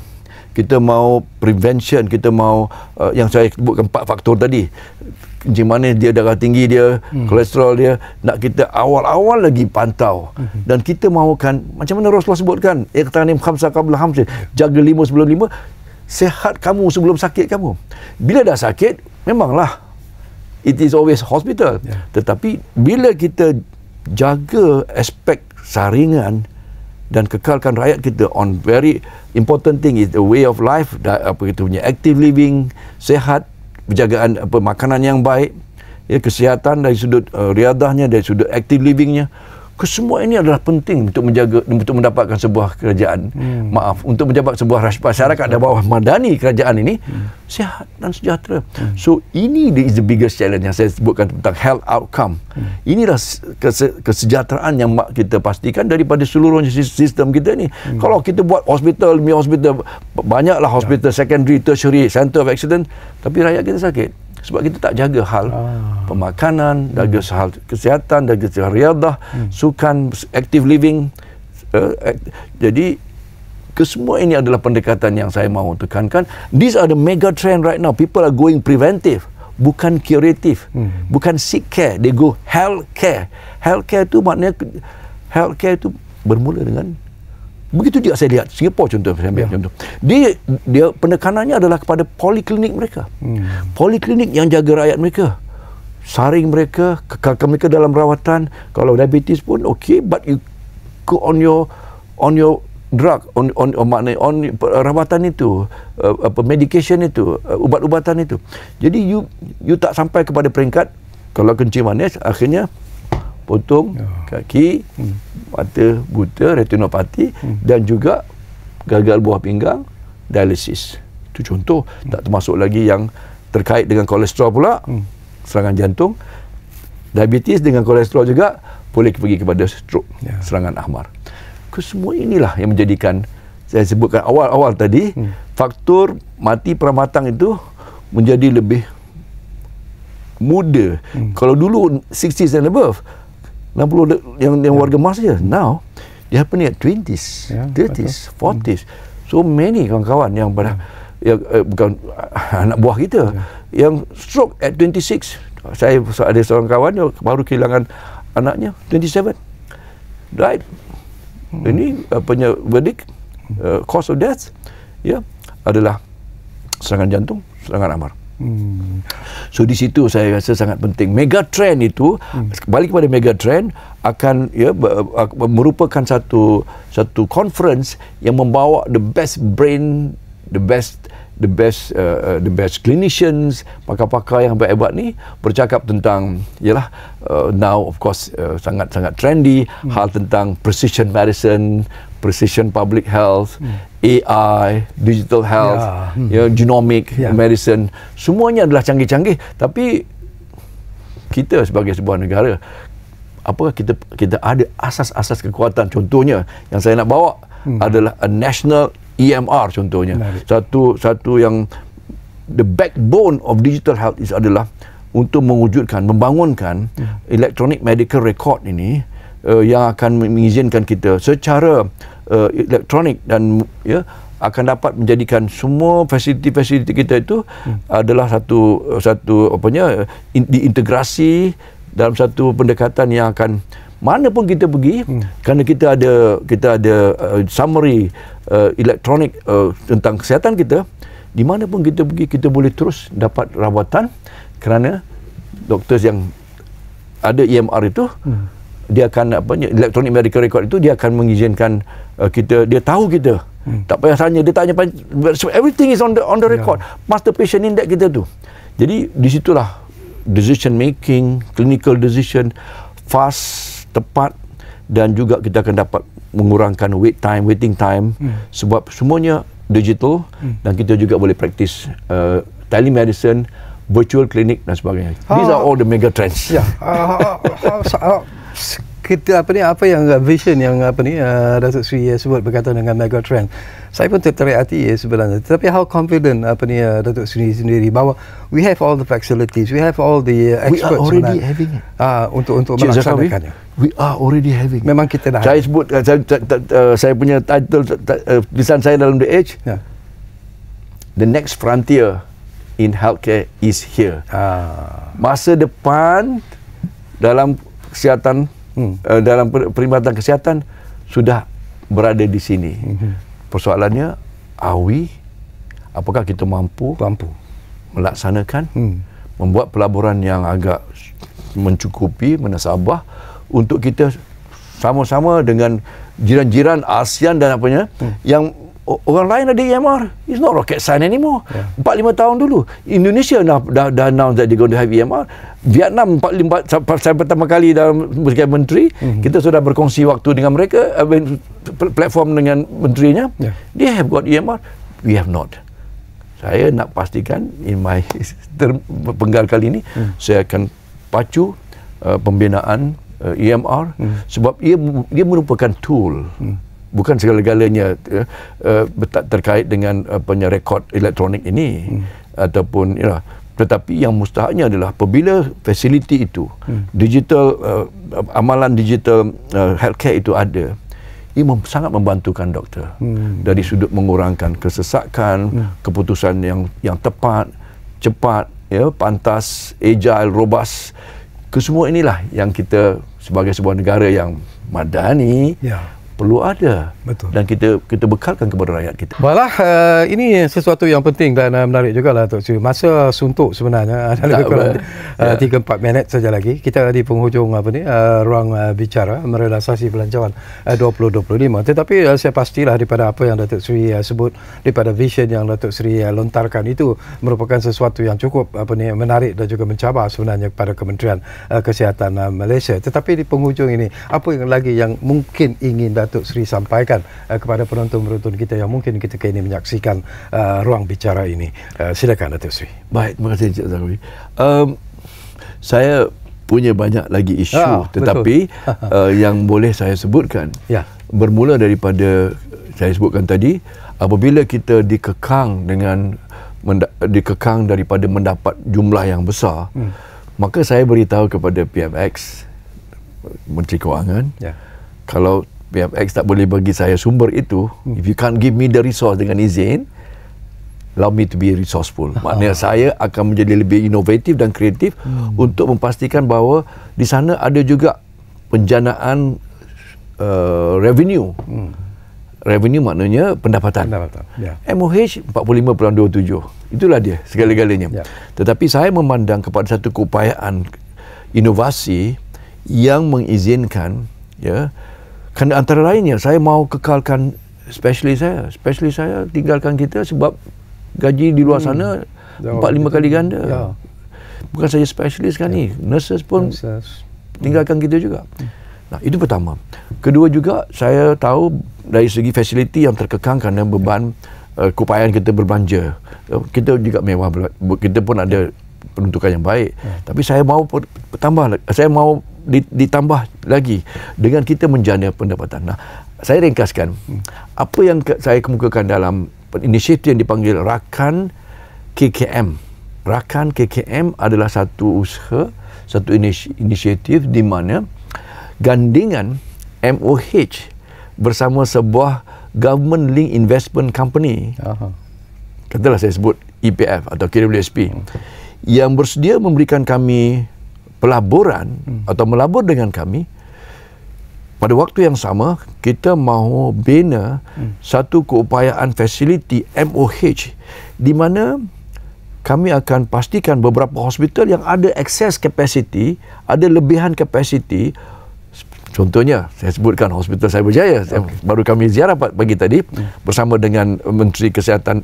kita mahu prevention kita mahu uh, ah, yang saya sebutkan empat faktor tadi macam mana dia darah tinggi dia hmm. kolesterol dia nak kita awal-awal lagi pantau hmm. dan kita mahukan macam mana Rasulullah sebutkan iqtanim khamsa qabla khamsa ya. jaga lima sebelum lima sehat kamu sebelum sakit kamu. Bila dah sakit, memanglah it is always hospital. Yeah. Tetapi bila kita jaga aspek saringan dan kekalkan rakyat kita on very important thing is the way of life apa kita punya active living, sehat, penjagaan pemakanan yang baik, ya kesihatan dari sudut uh, riadahnya, dari sudut active livingnya kesemua ini adalah penting untuk menjaga untuk mendapatkan sebuah kerajaan hmm. maaf untuk menjabat sebuah masyarakat di hmm. bawah madani kerajaan ini hmm. sihat dan sejahtera hmm. so ini is the biggest challenge yang saya sebutkan tentang health outcome hmm. inilah kesejahteraan yang kita pastikan daripada seluruh sistem kita ni hmm. kalau kita buat hospital demi hospital banyaklah hospital ya. secondary tertiary center of excellence tapi rakyat kita sakit sebab kita tak jaga hal ah. pemakanan, hmm. jaga hal kesihatan, jaga hal riadah, hmm. sukan, active living. Uh, eh, act, eh, jadi kesemua ini adalah pendekatan yang saya mahu tekankan. These are the mega trend right now. People are going preventive bukan curative hmm. bukan sick care they go health care health care tu maknanya health care tu bermula dengan Begitu juga saya lihat Singapura contoh saya ambil yeah. contoh. Dia dia penekanannya adalah kepada poliklinik mereka. Hmm. Poliklinik yang jaga rakyat mereka. Saring mereka, kekalkan mereka dalam rawatan. Kalau diabetes pun okey but you go on your on your drug on on on, on, on rawatan itu uh, apa medication itu uh, ubat-ubatan itu. Jadi you you tak sampai kepada peringkat kalau kencing manis akhirnya potong ya. kaki hmm. mata buta retinopati hmm. dan juga gagal buah pinggang dialisis itu contoh hmm. tak termasuk lagi yang terkait dengan kolesterol pula hmm. serangan jantung diabetes dengan kolesterol juga boleh pergi kepada stroke ya. serangan ahmar kesemua inilah yang menjadikan saya sebutkan awal-awal tadi hmm. faktor mati pramatang itu menjadi lebih muda hmm. kalau dulu 60s and above 60 de- yang yang yeah. warga emas saja. Now, dia happening at 20s, yeah, 30s, betul. 40s. Mm. So many kawan-kawan yang pada mm. yang eh, bukan *laughs* anak buah kita yeah. yang stroke at 26. Saya ada seorang kawan yang baru kehilangan anaknya 27. Right, Mm. Ini eh, punya verdict uh, cause of death ya yeah, adalah serangan jantung, serangan amar. Hmm. So di situ saya rasa sangat penting mega trend itu hmm. balik kepada mega trend akan ya merupakan satu satu conference yang membawa the best brain the best the best uh, uh the best clinicians pakar-pakar yang hebat-hebat ni bercakap tentang ialah uh, now of course uh, sangat-sangat uh, trendy hmm. hal tentang precision medicine precision public health, hmm. AI, digital health, yeah. Hmm. you ya, know, genomic yeah. medicine, semuanya adalah canggih-canggih. Tapi kita sebagai sebuah negara, apa kita kita ada asas-asas kekuatan. Contohnya yang saya nak bawa hmm. adalah a national EMR contohnya. Menarik. Satu satu yang the backbone of digital health is adalah untuk mewujudkan membangunkan hmm. electronic medical record ini uh, yang akan mengizinkan kita secara uh, elektronik dan ya akan dapat menjadikan semua fasiliti-fasiliti kita itu hmm. adalah satu uh, satu apanya uh, in, diintegrasi dalam satu pendekatan yang akan mana pun kita pergi hmm. kerana kita ada kita ada uh, summary uh, elektronik uh, tentang kesihatan kita di mana pun kita pergi kita boleh terus dapat rawatan kerana doktor yang ada EMR itu hmm dia akan apa electronic medical record itu dia akan mengizinkan uh, kita dia tahu kita hmm. tak payah tanya dia tanya so everything is on the on the ya. record yeah. master patient index kita tu jadi di situlah decision making clinical decision fast tepat dan juga kita akan dapat mengurangkan wait time waiting time hmm. sebab semuanya digital hmm. dan kita juga boleh praktis uh, telemedicine virtual clinic dan sebagainya ha. these are all the mega trends yeah. Ya. uh, ah, uh, ah, uh, uh, uh, uh, uh, uh, kita apa ni apa yang uh, vision yang apa ni uh, Datuk Sri uh, sebut berkaitan dengan mega trend. Saya pun tertarik hati ya sebenarnya. Tapi how confident apa ni uh, Datuk Sri sendiri bahawa we have all the facilities, we have all the uh, experts we are already sebenarnya. having Ah uh, untuk untuk Cik melaksanakannya. we are already having. Memang kita dah. Saya sebut uh, saya, ta, ta, uh, saya punya title tulisan uh, saya dalam the edge. Yeah. The next frontier in healthcare is here. Ah. Masa depan dalam kesihatan hmm. uh, dalam perkhidmatan kesihatan sudah berada di sini. Hmm. Persoalannya awi apakah kita mampu mampu melaksanakan hmm. membuat pelaburan yang agak mencukupi menasabah untuk kita sama-sama dengan jiran-jiran ASEAN dan apanya hmm. yang orang lain ada EMR it's not rocket science anymore yeah. 4-5 tahun dulu Indonesia dah, dah, dah announce that they're going to have EMR Vietnam 4-5 saya pertama kali dalam sebagai menteri mm-hmm. kita sudah berkongsi waktu dengan mereka eh, platform dengan menterinya yeah. they have got EMR we have not saya nak pastikan in my *laughs* penggal kali ini mm. saya akan pacu uh, pembinaan uh, eh, EMR mm. sebab ia, ia merupakan tool mm bukan segala-galanya uh, terkait dengan eh, punya rekod elektronik ini hmm. ataupun you ya, know, tetapi yang mustahaknya adalah apabila fasiliti itu hmm. digital uh, amalan digital uh, healthcare itu ada ia mem- sangat membantukan doktor hmm. dari sudut mengurangkan kesesakan hmm. keputusan yang yang tepat cepat ya pantas agile robust kesemua inilah yang kita sebagai sebuah negara yang madani yeah perlu ada Betul. dan kita kita bekalkan kepada rakyat kita. Baiklah uh, ini sesuatu yang penting dan uh, menarik jugalah Tok Syu. Masa suntuk sebenarnya eh, ada lebih kurang tiga empat minit saja lagi. Kita di penghujung apa ni uh, ruang uh, bicara merelaksasi dua puluh lima Tetapi uh, saya pastilah daripada apa yang Datuk Sri uh, sebut daripada vision yang Datuk Sri uh, lontarkan itu merupakan sesuatu yang cukup apa ni menarik dan juga mencabar sebenarnya kepada Kementerian uh, Kesihatan uh, Malaysia. Tetapi di penghujung ini apa yang lagi yang mungkin ingin Datuk Seri sampaikan uh, kepada penonton-penonton kita yang mungkin kita kini menyaksikan uh, ruang bicara ini. Uh, silakan Datuk Seri. Baik, terima kasih Encik Zahri. Um, saya punya banyak lagi isu ah, tetapi uh, *laughs* yang boleh saya sebutkan ya. bermula daripada saya sebutkan tadi apabila kita dikekang dengan dikekang daripada mendapat jumlah yang besar hmm. maka saya beritahu kepada PMX Menteri Kewangan ya. kalau PMX tak boleh bagi saya sumber itu hmm. if you can't give me the resource dengan izin allow me to be resourceful uh *laughs* maknanya saya akan menjadi lebih inovatif dan kreatif hmm. untuk memastikan bahawa di sana ada juga penjanaan uh, revenue hmm. revenue maknanya pendapatan, pendapatan. Yeah. MOH 45.27 itulah dia segala-galanya yeah. tetapi saya memandang kepada satu keupayaan inovasi yang mengizinkan ya yeah, kan antara lainnya saya mau kekalkan specialist saya specialist saya tinggalkan kita sebab gaji di luar hmm. sana empat lima kali ganda ya. bukan saja specialist kan ya. ni nurses pun nurses. tinggalkan kita juga hmm. nah itu pertama kedua juga saya tahu dari segi facility yang terkekang kerana beban uh, kupayan kita berbanja uh, kita juga mewah kita pun ada ya. peruntukan yang baik ya. tapi saya mau tambah saya mau ditambah lagi dengan kita menjana pendapatan. Nah, saya ringkaskan. Hmm. Apa yang saya kemukakan dalam inisiatif yang dipanggil Rakan KKM. Rakan KKM adalah satu usaha, satu inisiatif di mana gandingan MOH bersama sebuah government link investment company. Aha. Katalah saya sebut EPF atau KWSP. Okay. Hmm, yang bersedia memberikan kami pelaburan hmm. atau melabur dengan kami pada waktu yang sama kita mahu bina hmm. satu keupayaan fasiliti MOH di mana kami akan pastikan beberapa hospital yang ada excess capacity ada lebihan capacity contohnya saya sebutkan hospital saya berjaya okay. baru kami ziarah pagi tadi hmm. bersama dengan menteri kesihatan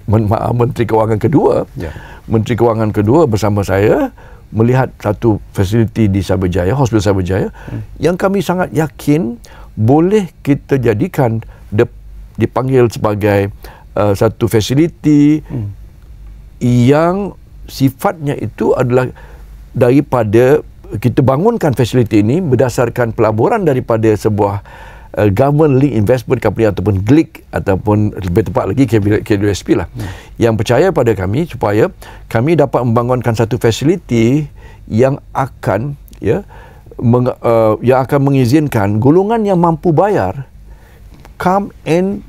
menteri kewangan kedua yeah. menteri kewangan kedua bersama saya melihat satu fasiliti di Sabah Jaya, Hospital Cyberjaya hmm. yang kami sangat yakin boleh kita jadikan de, dipanggil sebagai uh, satu fasiliti hmm. yang sifatnya itu adalah daripada kita bangunkan fasiliti ini berdasarkan pelaburan daripada sebuah uh, government link investment company ataupun GLIC ataupun lebih tepat lagi KWSP lah hmm. yang percaya pada kami supaya kami dapat membangunkan satu fasiliti yang akan ya meng, uh, yang akan mengizinkan golongan yang mampu bayar come and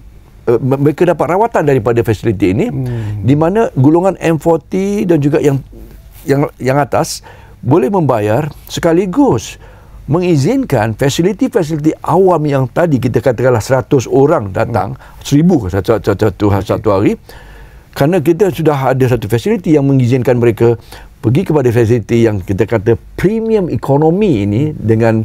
uh, mereka dapat rawatan daripada fasiliti ini hmm. di mana golongan M40 dan juga yang yang yang atas boleh membayar sekaligus mengizinkan fasiliti-fasiliti awam yang tadi kita katakanlah 100 orang datang hmm. 1000 satu, satu, satu, satu hari kerana kita sudah ada satu fasiliti yang mengizinkan mereka pergi kepada fasiliti yang kita kata premium ekonomi ini dengan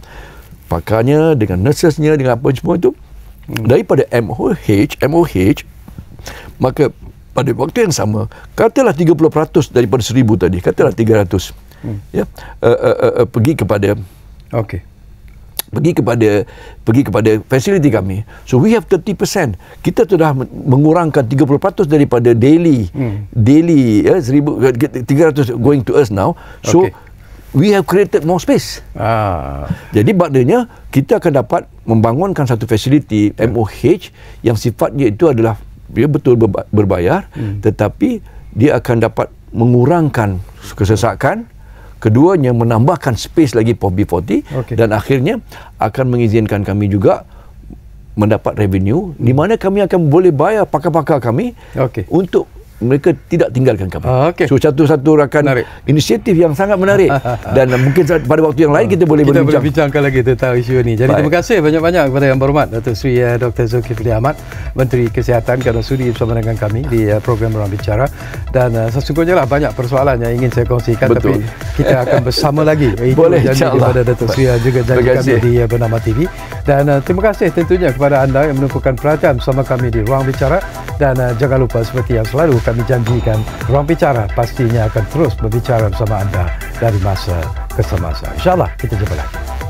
pakarnya dengan nursesnya dengan apa semua itu hmm. daripada MOH MOH maka pada waktu yang sama katalah 30% daripada 1000 tadi katalah 300 hmm. ya uh, uh, uh, pergi kepada Okay. Pergi kepada pergi kepada facility kami. So we have 30%. Kita sudah mengurangkan 30% daripada daily hmm. daily ya eh, 1300 going to us now. So okay. We have created more space. Ah. Jadi maknanya kita akan dapat membangunkan satu facility yeah. MOH yang sifatnya itu adalah dia betul berbayar, hmm. tetapi dia akan dapat mengurangkan kesesakan keduanya menambahkan space lagi for B40 okay. dan akhirnya akan mengizinkan kami juga mendapat revenue di mana kami akan boleh bayar pakar-pakar kami okay. untuk mereka tidak tinggalkan kami. Ah, okay. So satu-satu rakan menarik. inisiatif yang sangat menarik *laughs* dan mungkin pada waktu yang lain kita boleh berbincang. Kita berbincang kalau kita tahu isu ini. Jadi Baik. terima kasih banyak-banyak kepada yang berhormat Datuk Seri uh, eh, Dr. Zulkifli Ahmad, Menteri Kesihatan kerana sudi bersama dengan kami di uh, program ruang Bicara dan uh, sesungguhnya lah banyak persoalan yang ingin saya kongsikan Betul. tapi kita akan bersama lagi. *laughs* Itu boleh insya-Allah kepada Datuk Seri juga dan kami di uh, Bernama TV dan uh, terima kasih tentunya kepada anda yang menumpukan perhatian bersama kami di Ruang Bicara dan uh, jangan lupa seperti yang selalu kami janjikan ruang bicara pastinya akan terus berbicara bersama anda dari masa ke semasa. InsyaAllah kita jumpa lagi.